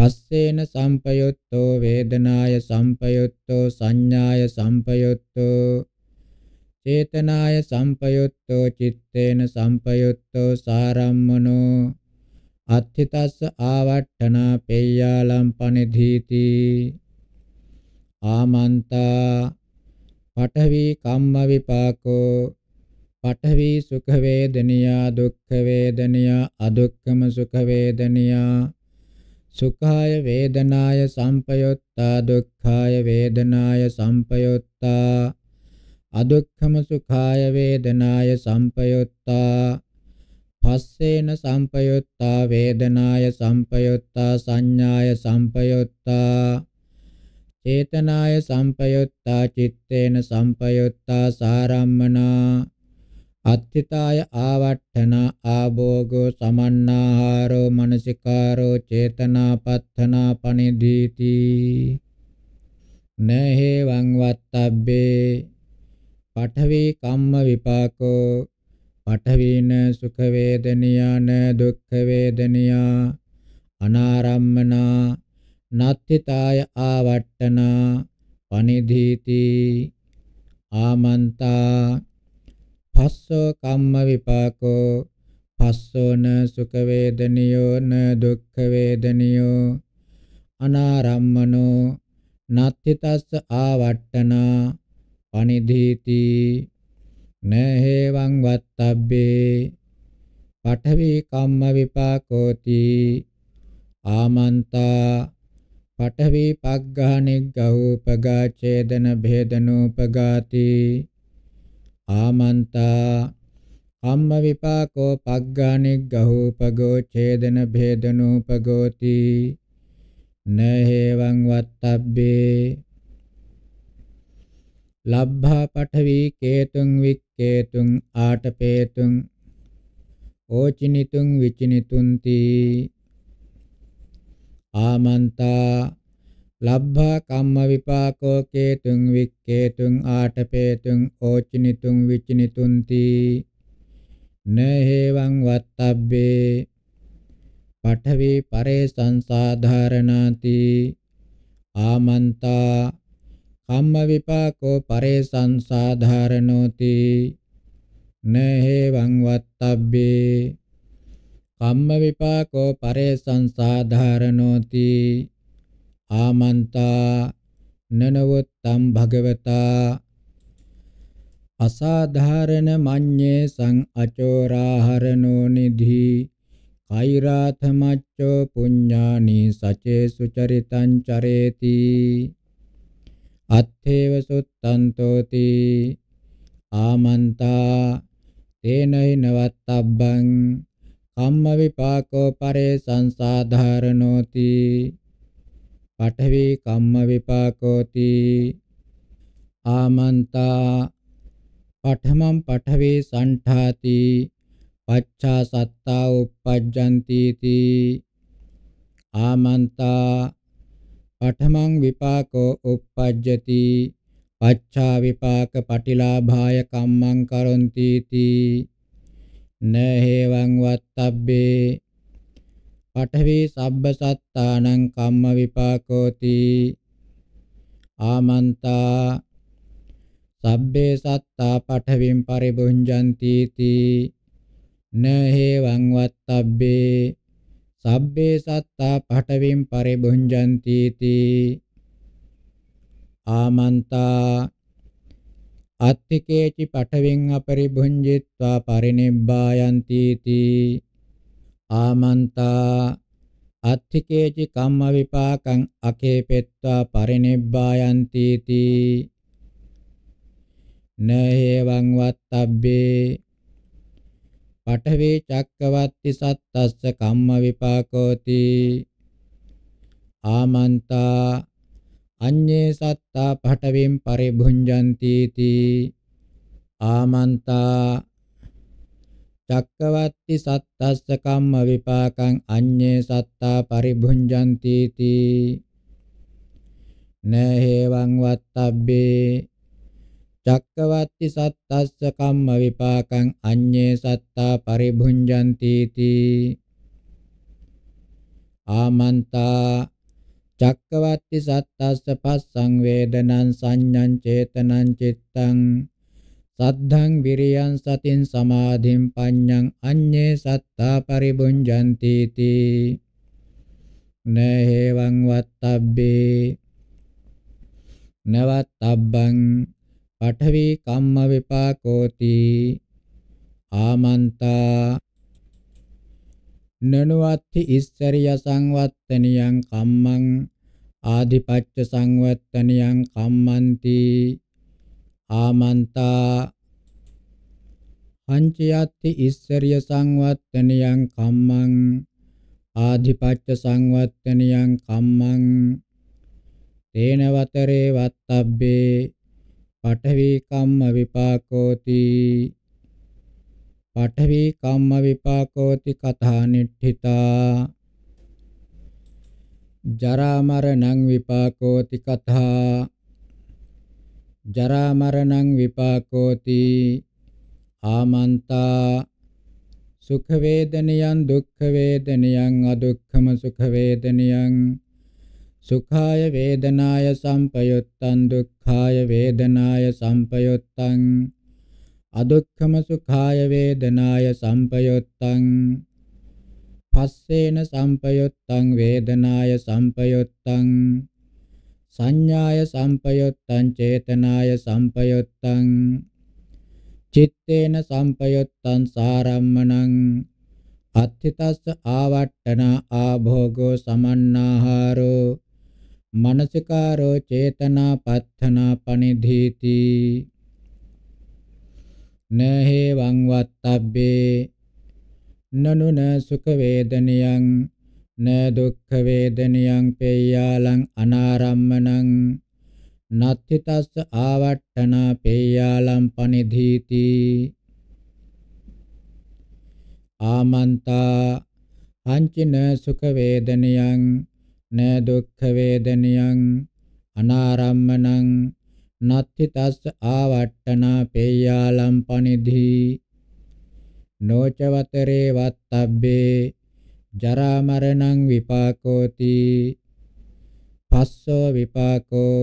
පස්සේන සම්පයුත්තෝ වේදනාය සම්පයුත්තෝ සංඥාය සම්පයුත්තෝ චේතනාය සම්පයුත්තෝ චිත්තේන සම්පයුත්තෝ සාරම්මනෝ අත්ථිතස්ස ආවට්ඨනා පෙය්‍යාලම් පනිධීති ආමන්තා පඨවි කම්ම විපාකෝ පඨවි සුඛ වේදනියා දුක්ඛ වේදනියා අදුක්ඛම සුඛ වේදනියා සුඛාය වේදනාය සම්පයොත්තා දුක්ඛාය වේදනාය සම්පයොත්තා අදුක්ඛම සුඛාය වේදනාය සම්පයොත්තා පස්සේන සම්පයොත්තා වේදනාය සම්පයොත්තා සංඥාය සම්පයොත්තා චේතනාය සම්පයොත්තා චිත්තේන සම්පයොත්තා සාරම්මනා අත්ථිතාය ආවට්ඨනා ආභෝගෝ සමන්නාහාරෝ මනසිකාරෝ චේතනා පත්තනා පනිදීති නහේවං වත්තබ්බේ පඨවි කම්ම විපාකෝ පඨවින සුඛ වේදනියාන දුක්ඛ වේදනියා අනාරම්මනා නත්ථිතාය ආවට්ඨනා පනිදීති ආමන්තා පස්සෝ කම්ම විපාකෝ පස්සෝන සුඛ වේදනියෝ න දුක්ඛ වේදනියෝ අනාරම්මනෝ නත්ති තස්ස ආවට්ටනා පනිධීති නහේවං වත්තබ්බේ පඨවි කම්ම විපාකෝති ආමන්තා පඨවි පග්ගහනෙග්ගහූපගා ඡේදන භේදනෝපගාති ආමන්තා කම්ම විපාකෝ පග්ගානිග්ගහූපගෝ ඡේදන භේදනූපගෝති නහේවං වත්තබ්බේ ලබ්භා පඨවි කේතුං වික්කේතුං ආටපේතුං ඕචිනිතුං විචිනිතුන්ති ආමන්තා ලබ්භා කම්ම විපාකෝ කේතුං වික්කේතුං ආටපේතුං ඕචිනිතුං විචිනිතුන්ති නහේවං වත්තබ්බේ පඨවි පරේ සංසාධාරණාති ආමන්තා කම්ම විපාකෝ පරේ සංසාධාරණෝති නහේවං වත්තබ්බේ කම්ම විපාකෝ පරේ සංසාධාරණෝති ආමන්තා නනවත්තම් භගවතා අසාධාරණ මඤ්ඤේ සං අචෝරාහරණෝ නිධි කෛරාථ මච්චෝ පුඤ්ඤානි සචේ සුචරිතං චරේති අත්ථේව සුත්තන්තෝති ආමන්තා තේනයිනවත්තබ්බං කම්ම විපාකෝ පරේ සංසාධාරණෝති පඨවි කම්ම විපාකෝති ආමන්තා පඨමම් පඨවි සණ්ඨාති පච්ඡා සත්තා uppajjanti ති ආමන්තා පඨමං විපාකෝ uppajjati පච්ඡා විපාක පටිලාභාය කම්මං කරොන්ති ති නහේවං වත්තබ්බේ පඨවි සබ්බ සත්තානං කම්ම විපාකෝති ආමන්තා සබ්බේ සත්තා පඨවින් පරිබුඤ්ජಂತಿ තී නහේවං වත්තබ්බේ සබ්බේ සත්තා පඨවින් පරිබුඤ්ජಂತಿ තී ආමන්තා අත්තිකේචි පඨවින් අපරිබුඤ්ජිත්වා පරිනිබ්බායಂತಿ තී ආමන්තා අත්ථිකේචි කම්ම විපාකං අකේපෙත්වා පරිනිබ්බායන්ති තී නහේවං වත්තබ්බේ පඨවේ චක්කවත්ති සත්තස්ස කම්ම විපාකෝති ආමන්තා අඤ්ඤේ සත්තා පඨවෙන් පරිභුඤ්ජන්ති තී ආමන්තා චක්කවත්ති සත්තස්ස කම්ම විපාකං අඤ්ඤේ සත්තා පරිභුඤ්ජಂತಿ තී නේහෙවං වත්තබ්බේ චක්කවත්ති සත්තස්ස කම්ම විපාකං අඤ්ඤේ සත්තා පරිභුඤ්ජಂತಿ තී ආමන්තා චක්කවත්ති සත්තස්ස පස්සං වේදනං සංඤං චේතනං චිත්තං සද්ධං විරියං සතින් සමාධින් පඤ්ඤං අඤ්ඤේ සත්තා පරිබුඤ්ජಂತಿ තී නේහෙවං වත්තබ්බේ නවත්තබ්බං පඨවි කම්ම විපාකෝති ආමන්තා නනුවත්ති ඉස්සරිය සංවත්තනියං කම්මං ආදිපච්ච සංවත්තනියං කම්මන්ති ආමන්තා පංචයත්ති ඉස්සරිය සංවත්තනියං කම්මං ආධිපත්‍ය සංවත්තනියං කම්මං තේන වතරේ වත්තබ්බේ පඨවි කම්ම විපාකෝති පඨවි කම්ම විපාකෝති කථානිට්ඨිතා ජරා මරණං විපාකෝති කථා ජරා මරණං විපාකෝති ආමන්තා සුඛ වේදනියං දුක්ඛ වේදනියං අදුක්ඛම සුඛ වේදනියං සුඛාය වේදනාය සම්පයුත්තං දුක්ඛාය වේදනාය සම්පයුත්තං අදුක්ඛම සුඛාය වේදනාය සම්පයුත්තං පස්සේන සම්පයුත්තං වේදනාය සම්පයුත්තං සංඥාය සම්පයුත්තං චේතනාය සම්පයුත්තං චitteන සම්පයුත්තං සාරම්මණං අත්ථිතස්ස ආවට්ඨනා ආභෝගෝ සමන්නාහාරෝ මනසිකාරෝ චේතනා පත්තනා පනිධීති නහේ වං වත්තබ්බේ නනුන සුඛ වේදනියං න දුක්ඛ වේදනියං පේයාලං අනාරම්මනං නත්ති තස්ස ආවට්ඨනා පේයාලං පනිධීති ආමන්තා අංචින සුඛ වේදනියං න දුක්ඛ වේදනියං අනාරම්මනං නත්ති තස්ස ආවට්ඨනා පේයාලං පනිධී නොචවතරේ වත්තබ්බේ ජරා මරණං විපාකෝති පස්සෝ විපාකෝ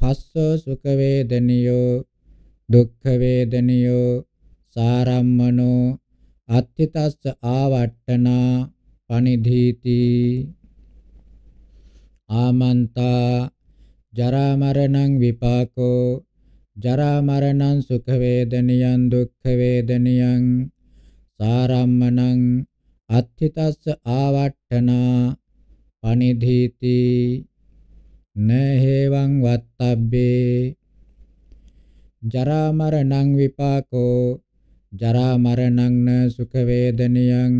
පස්සෝ සුඛ වේදනියෝ දුක්ඛ වේදනියෝ සාරම්මනෝ අත්ථිතස්ස ආවට්ටනා පනිධීති ආමන්තා ජරා මරණං විපාකෝ ජරා මරණං සුඛ වේදනියං දුක්ඛ වේදනියං සාරම්මනං අත්ථිතස්ස ආවට්ඨනා පනිධීති නහේවං වත්තබ්බේ ජරා මරණං විපාකෝ ජරා මරණං න සුඛ වේදනියං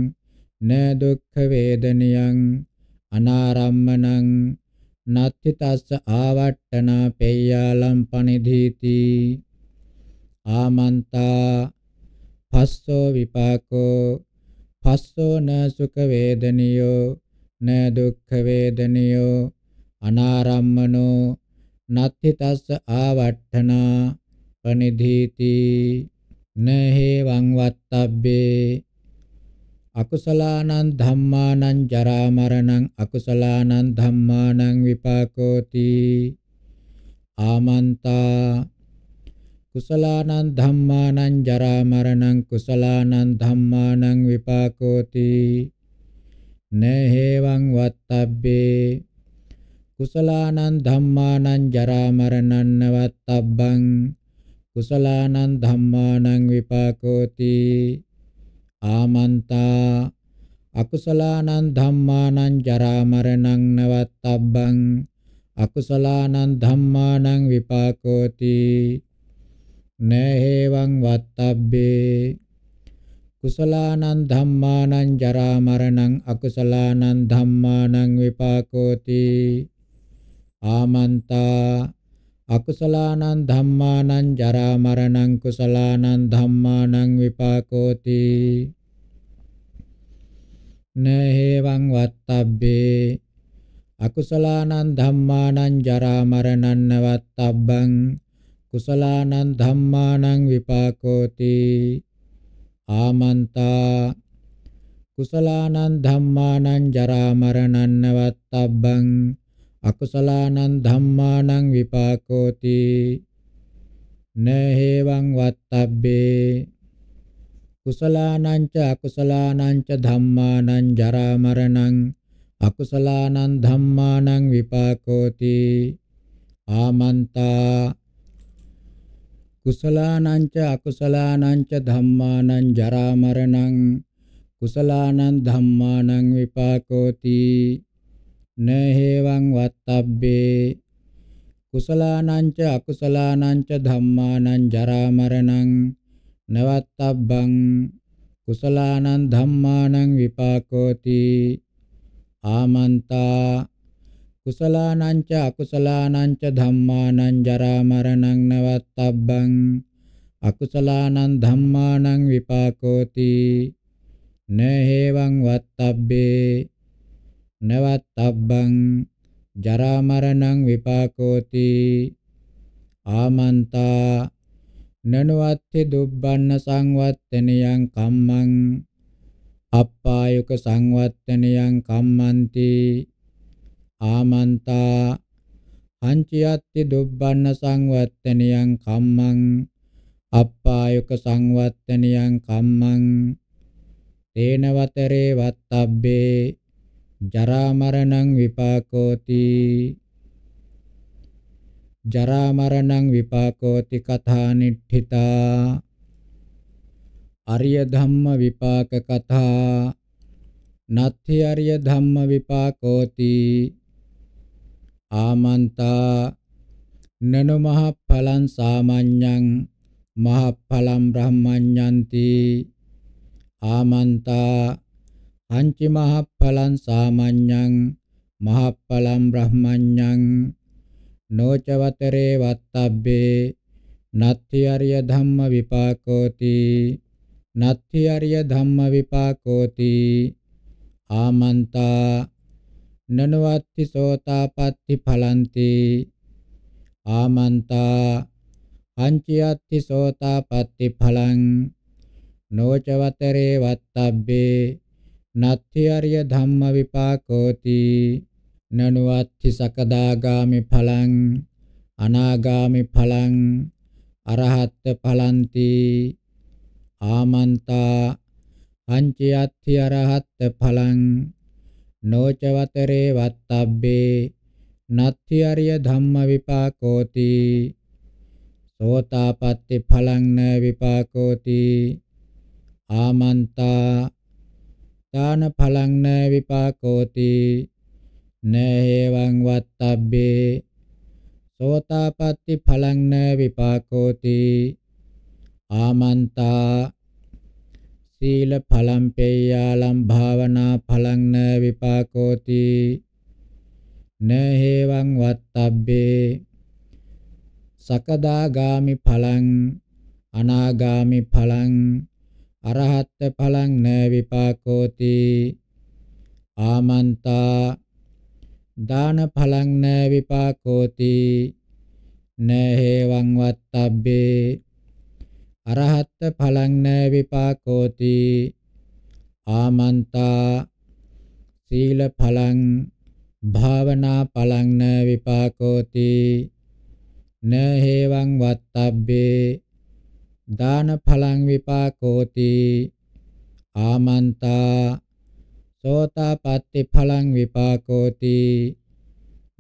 න දුක්ඛ වේදනියං අනාරම්මණං නත්ති තස්ස ආවට්ටනා පෙය්‍යාලම් පනිධීති ආමන්තා පස්සෝ විපාකෝ පස්සෝ න සුඛ වේදනියෝ න දුක්ඛ වේදනියෝ අනාරම්මනෝ නත්ථි තස්ස ආවට්ඨනා පනිධීති න හේවං වත්තබ්බේ අකුසලානං ධම්මානං ජරා මරණං අකුසලානං ධම්මානං විපාකෝති ආමන්තා කුසලානං ධම්මානං ජරා මරණං කුසලානං ධම්මානං විපාකෝති නේහෙවං වත්තබ්බේ කුසලානං ධම්මානං ජරා මරණං වත්තබ්බං කුසලානං ධම්මානං විපාකෝති ආමන්තා අකුසලානං ධම්මානං ජරා මරණං නවත්තබ්බං අකුසලානං ධම්මානං විපාකෝති නේහෙවං වත්තබ්බේ කුසලානං ධම්මානං ජරා මරණං අකුසලානං ධම්මානං විපාකෝති ආමන්තා අකුසලානං ධම්මානං ජරා මරණං කුසලානං ධම්මානං විපාකෝති නේහෙවං වත්තබ්බේ අකුසලානං ධම්මානං ජරා මරණං නවත්තබ්බං කුසලානං ධම්මානං විපාකෝති ආමන්තා කුසලානං ධම්මානං ජරා මරණං නවත්තබ්බං අකුසලානං ධම්මානං විපාකෝති නහේවං වත්තබ්බේ කුසලානං ච අකුසලානං ච ධම්මානං ජරා මරණං අකුසලානං ධම්මානං විපාකෝති ආමන්තා කුසලානංච අකුසලානංච ධම්මානං ජරා මරණං කුසලානං ධම්මානං විපාකෝති නහේවං වත්තබ්බේ කුසලානංච අකුසලානංච ධම්මානං ජරා මරණං නවත්තබ්බං කුසලානං ධම්මානං විපාකෝති ආමන්තා කුසලානං ච අකුසලානං ච ධම්මානං ජරා මරණං නවත්තබ්බං අකුසලානං ධම්මානං විපාකෝති නහේවං වත්තබ්බේ නවත්තබ්බං ජරා මරණං විපාකෝති ආමන්තා නනවත්ති දුබ්බන්න සංවත්තනියං කම්මං අප්පායුක සංවත්තනියං කම්මන්ති ආමන්තා පංචයත්ති දුබ්බන්න සංවත්තනියං කම්මං අප්පායක සංවත්තනියං කම්මං තේන වතරේ වත්තබ්බේ ජරා මරණං විපාකෝති ජරා මරණං විපාකෝති කථානිට්ඨිතා අරිය ධම්ම විපාක කථා නත්ථි අරිය ධම්ම විපාකෝති ආමන්තා නනෝ මහඵලං සාමඤ්ඤං මහඵලං බ්‍රහ්මඤ්ඤන්ති ආමන්තා අංචි මහඵලං සාමඤ්ඤං මහඵලං බ්‍රහ්මඤ්ඤං නොචවතරේ වත්තබ්බේ නත්ති අරිය ධම්ම විපාකෝති නත්ති අරිය ධම්ම විපාකෝති ආමන්තා නනවත්ති සෝතාපට්ටි ඵලන්ති ආමන්තා පංචයත්ති සෝතාපට්ටි ඵලං නොචවතරේ වත්තබ්බේ නත්ති අරිය ධම්ම විපාකෝති නනුවත්ති සකදාගාමි ඵලං අනාගාමි ඵලං අරහත් ඵලන්ති ආමන්තා පංචයත්ති අරහත් ඵලං නොච වතරේ වත්තබ්බේ නත්ති අරිය ධම්ම විපාකෝති සෝතාපට්ටි ඵලං න විපාකෝති ආමන්තා දාන ඵලං න විපාකෝති නේවං වත්තබ්බේ සෝතාපට්ටි ඵලං න විපාකෝති ආමන්තා සීල පලම් පෙය්‍යාලම් භාවනා පලං න විපාකෝති න හේවං වත්තබ්බේ සකදාගාමි පලං අනාගාමි පලං අරහත් පලං න විපාකෝති ආමන්තා දාන පලං න විපාකෝති න හේවං වත්තබ්බේ අරහත් ඵලං නෑ විපාකෝති ආමන්තා සීල ඵලං භාවනා ඵලං නෑ විපාකෝති න හේවං වත්තබ්බේ දාන ඵලං විපාකෝති ආමන්තා සෝතාපට්ටි ඵලං විපාකෝති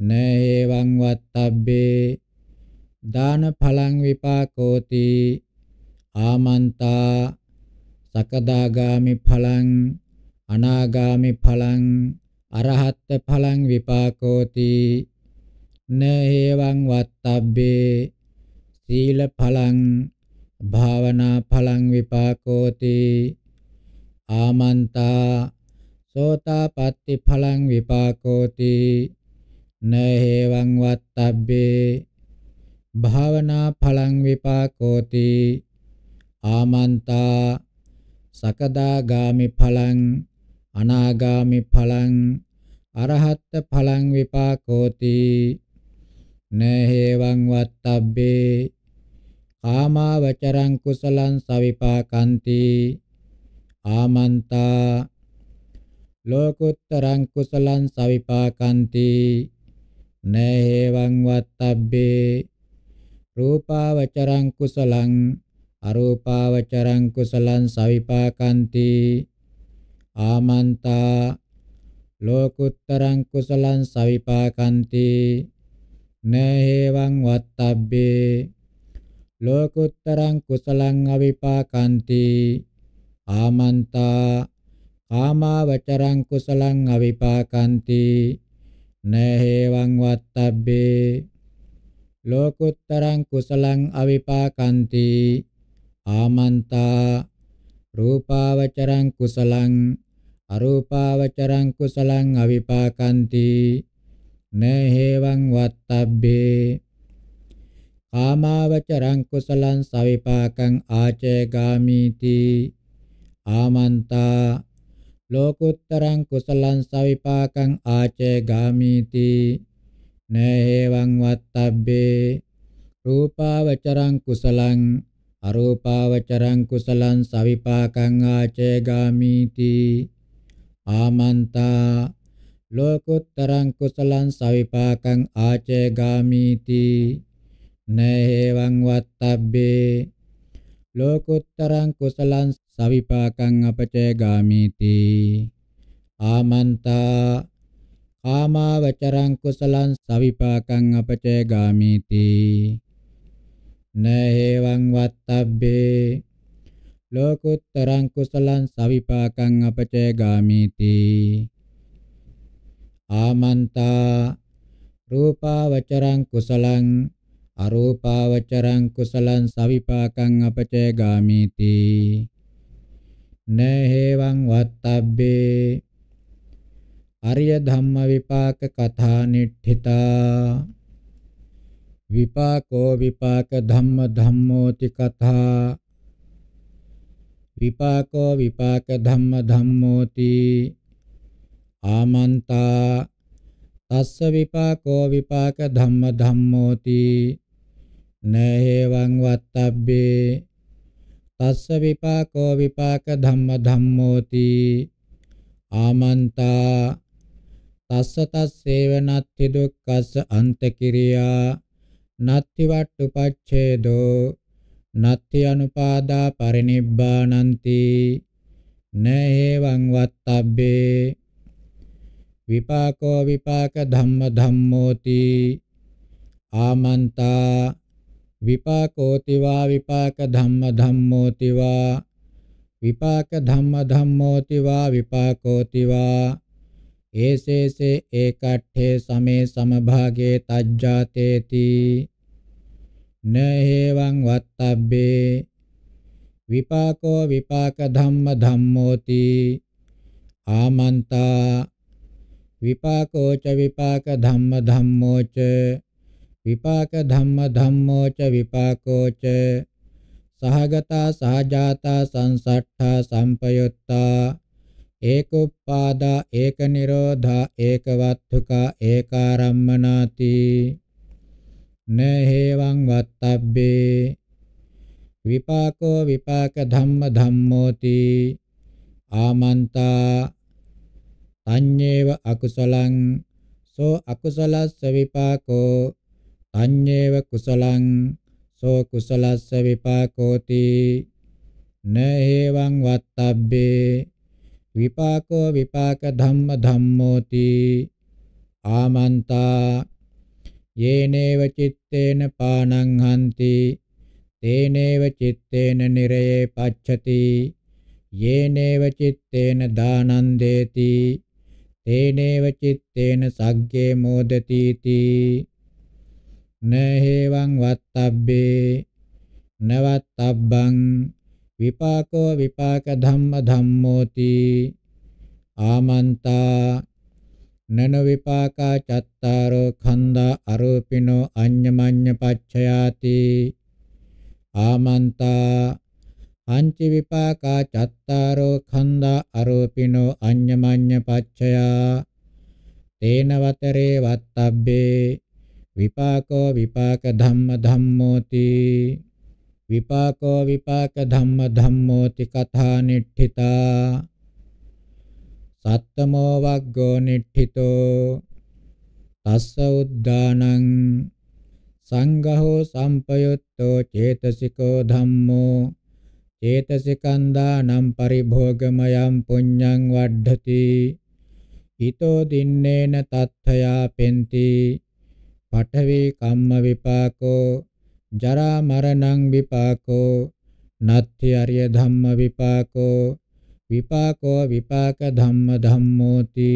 න හේවං වත්තබ්බේ දාන ඵලං විපාකෝති ආමන්තා සකදාගාමි ඵලං අනාගාමි ඵලං අරහත් ඵලං විපාකෝති නේවං වත්තබ්බේ සීල ඵලං භාවනා ඵලං විපාකෝති ආමන්තා සෝතාපට්ටි ඵලං විපාකෝති නේවං වත්තබ්බේ භාවනා ඵලං විපාකෝති ආමන්තා සකදාගාමි ඵලං අනාගාමි ඵලං අරහත් ඵලං විපාකෝති නේහෙවං වත්තබ්බේ කාමාවචරං කුසලං සවිපාකන්ති ආමන්තා ලෝකුත්තරං කුසලං සවිපාකන්ති නේහෙවං වත්තබ්බේ රූපාවචරං කුසලං අරූපාවචරං කුසලං සවිපාකන්ති ආමන්තා ලෝකුත්තරං කුසලං සවිපාකන්ති නේහෙවං වත්තබ්බේ ලෝකුත්තරං කුසලං අවිපාකන්ති ආමන්තා කාමාවචරං කුසලං අවිපාකන්ති නේහෙවං වත්තබ්බේ ලෝකුත්තරං කුසලං අවිපාකන්ති ආමන්තා රූපාවචරං කුසලං අරූපාවචරං කුසලං අවිපාකಂತಿ නේහෙවං වත්තබ්බේ කාමාවචරං කුසලං සවිපාකං ආචේ ගාමීති ආමන්තා ලෝකුත්තරං කුසලං සවිපාකං ආචේ ගාමීති නේහෙවං වත්තබ්බේ රූපාවචරං කුසලං අරූපාවචරං කුසලං සවිපාකං ආචේ ගාමීති ආමන්තා ලෝකුත්තරං කුසලං සවිපාකං ආචේ ගාමීති නේහෙවං වත්තබ්බේ ලෝකුත්තරං කුසලං සවිපාකං අපචේ ගාමීති ආමන්තා කාමාවචරං කුසලං සවිපාකං අපචේ ගාමීති න එවං වත්තබ්බේ ලෝකුත්තරං කුසලං සවිපාකං අපචේ ගාමීති ආමන්තා රූපාවචරං කුසලං අරූපාවචරං කුසලං සවිපාකං අපචේ ගාමීති නේහෙවං වත්තබ්බේ අරිය ධම්ම විපාක කථා නිට්ඨිතා විපාකෝ විපාක ධම්ම ධම්මෝති කථා විපාකෝ විපාක ධම්ම ධම්මෝති ආමන්තා තස්ස විපාකෝ විපාක ධම්ම ධම්මෝති නේවං වත්තබ්බේ තස්ස විපාකෝ විපාක ධම්ම ධම්මෝති ආමන්තා තස්ස තස්සේව නත්ති දුක්ඛස්ස අන්තකිරියා නත්ති වට්ටුපච්ඡේදෝ නත්ති අනුපාදා පරිනිබ්බානಂತಿ නේවං වත්තබ්බේ විපාකෝ විපාක ධම්ම ධම්මෝති ආමන්තා විපාකෝති වා විපාක ධම්ම ධම්මෝති වා විපාක ධම්ම ධම්මෝති වා විපාකෝති වා ඒසේසේ ඒකට්ඨේ සමේ සමභාගේ තජ්ජාතේති නහේවං වත්තබ්බේ විපාකෝ විපාක ධම්ම ධම්මෝති ආමන්තා විපාකෝ ච විපාක ධම්ම ධම්මෝ ච විපාක ධම්ම ධම්මෝ ච විපාකෝ ච සහගතා සහජාතා සංසට්ඨා සම්පයුත්තා ඒක උප්පාදා ඒක නිරෝධා ඒක වත්තුකා ඒකාරම්මනාති නහේවං වත්තබ්බේ විපාකෝ විපාක ධම්ම ධම්මෝති ආමන්තා අඤ්ඤේව අකුසලං සෝ අකුසලස්ස විපාකෝ අඤ්ඤේව කුසලං සෝ කුසලස්ස විපාකෝති නහේවං වත්තබ්බේ විපාකෝ විපාක ධම්ම ධම්මෝති ආමන්තා යේනේව චitteන පානං හන්ති තේනේව චitteන නිරේ පච්ඡති යේනේව චitteන දානං දේති තේනේව චitteන සග්ගේ මෝදති තී නහේවං වත්තබ්බේ නවත්තබ්බං විපාකෝ විපාක ධම්ම ධම්මෝති ආමන්තා නන විපාකා චත්තාරෝ ඛණ්ඩා අරූපිනෝ අඤ්ඤමඤ්ඤ පච්චයාති ආමන්තා පංච විපාකා චත්තාරෝ ඛණ්ඩා අරූපිනෝ අඤ්ඤමඤ්ඤ පච්චයා තේන වතරේ වත්තබ්බේ විපාකෝ විපාක ධම්ම ධම්මෝති විපාකෝ විපාක ධම්ම ධම්මෝති කථා නිට්ඨිතා සත්තමෝ වග්ගෝ නිට්ඨිතෝ තස්ස උද්දානං සංඝහෝ සම්පයුත්තෝ චේතසිකෝ ධම්මෝ චේතසිකං දානම් පරිභෝගමයං පුඤ්ඤං වඩ්ධති හිතෝ දින්නේන තත්ථයා පෙන්ති පඨවි කම්ම විපාකෝ ජරා මරණං විපාකෝ නත්ති අරිය ධම්ම විපාකෝ විපාකෝ විපාක ධම්ම ධම්මෝති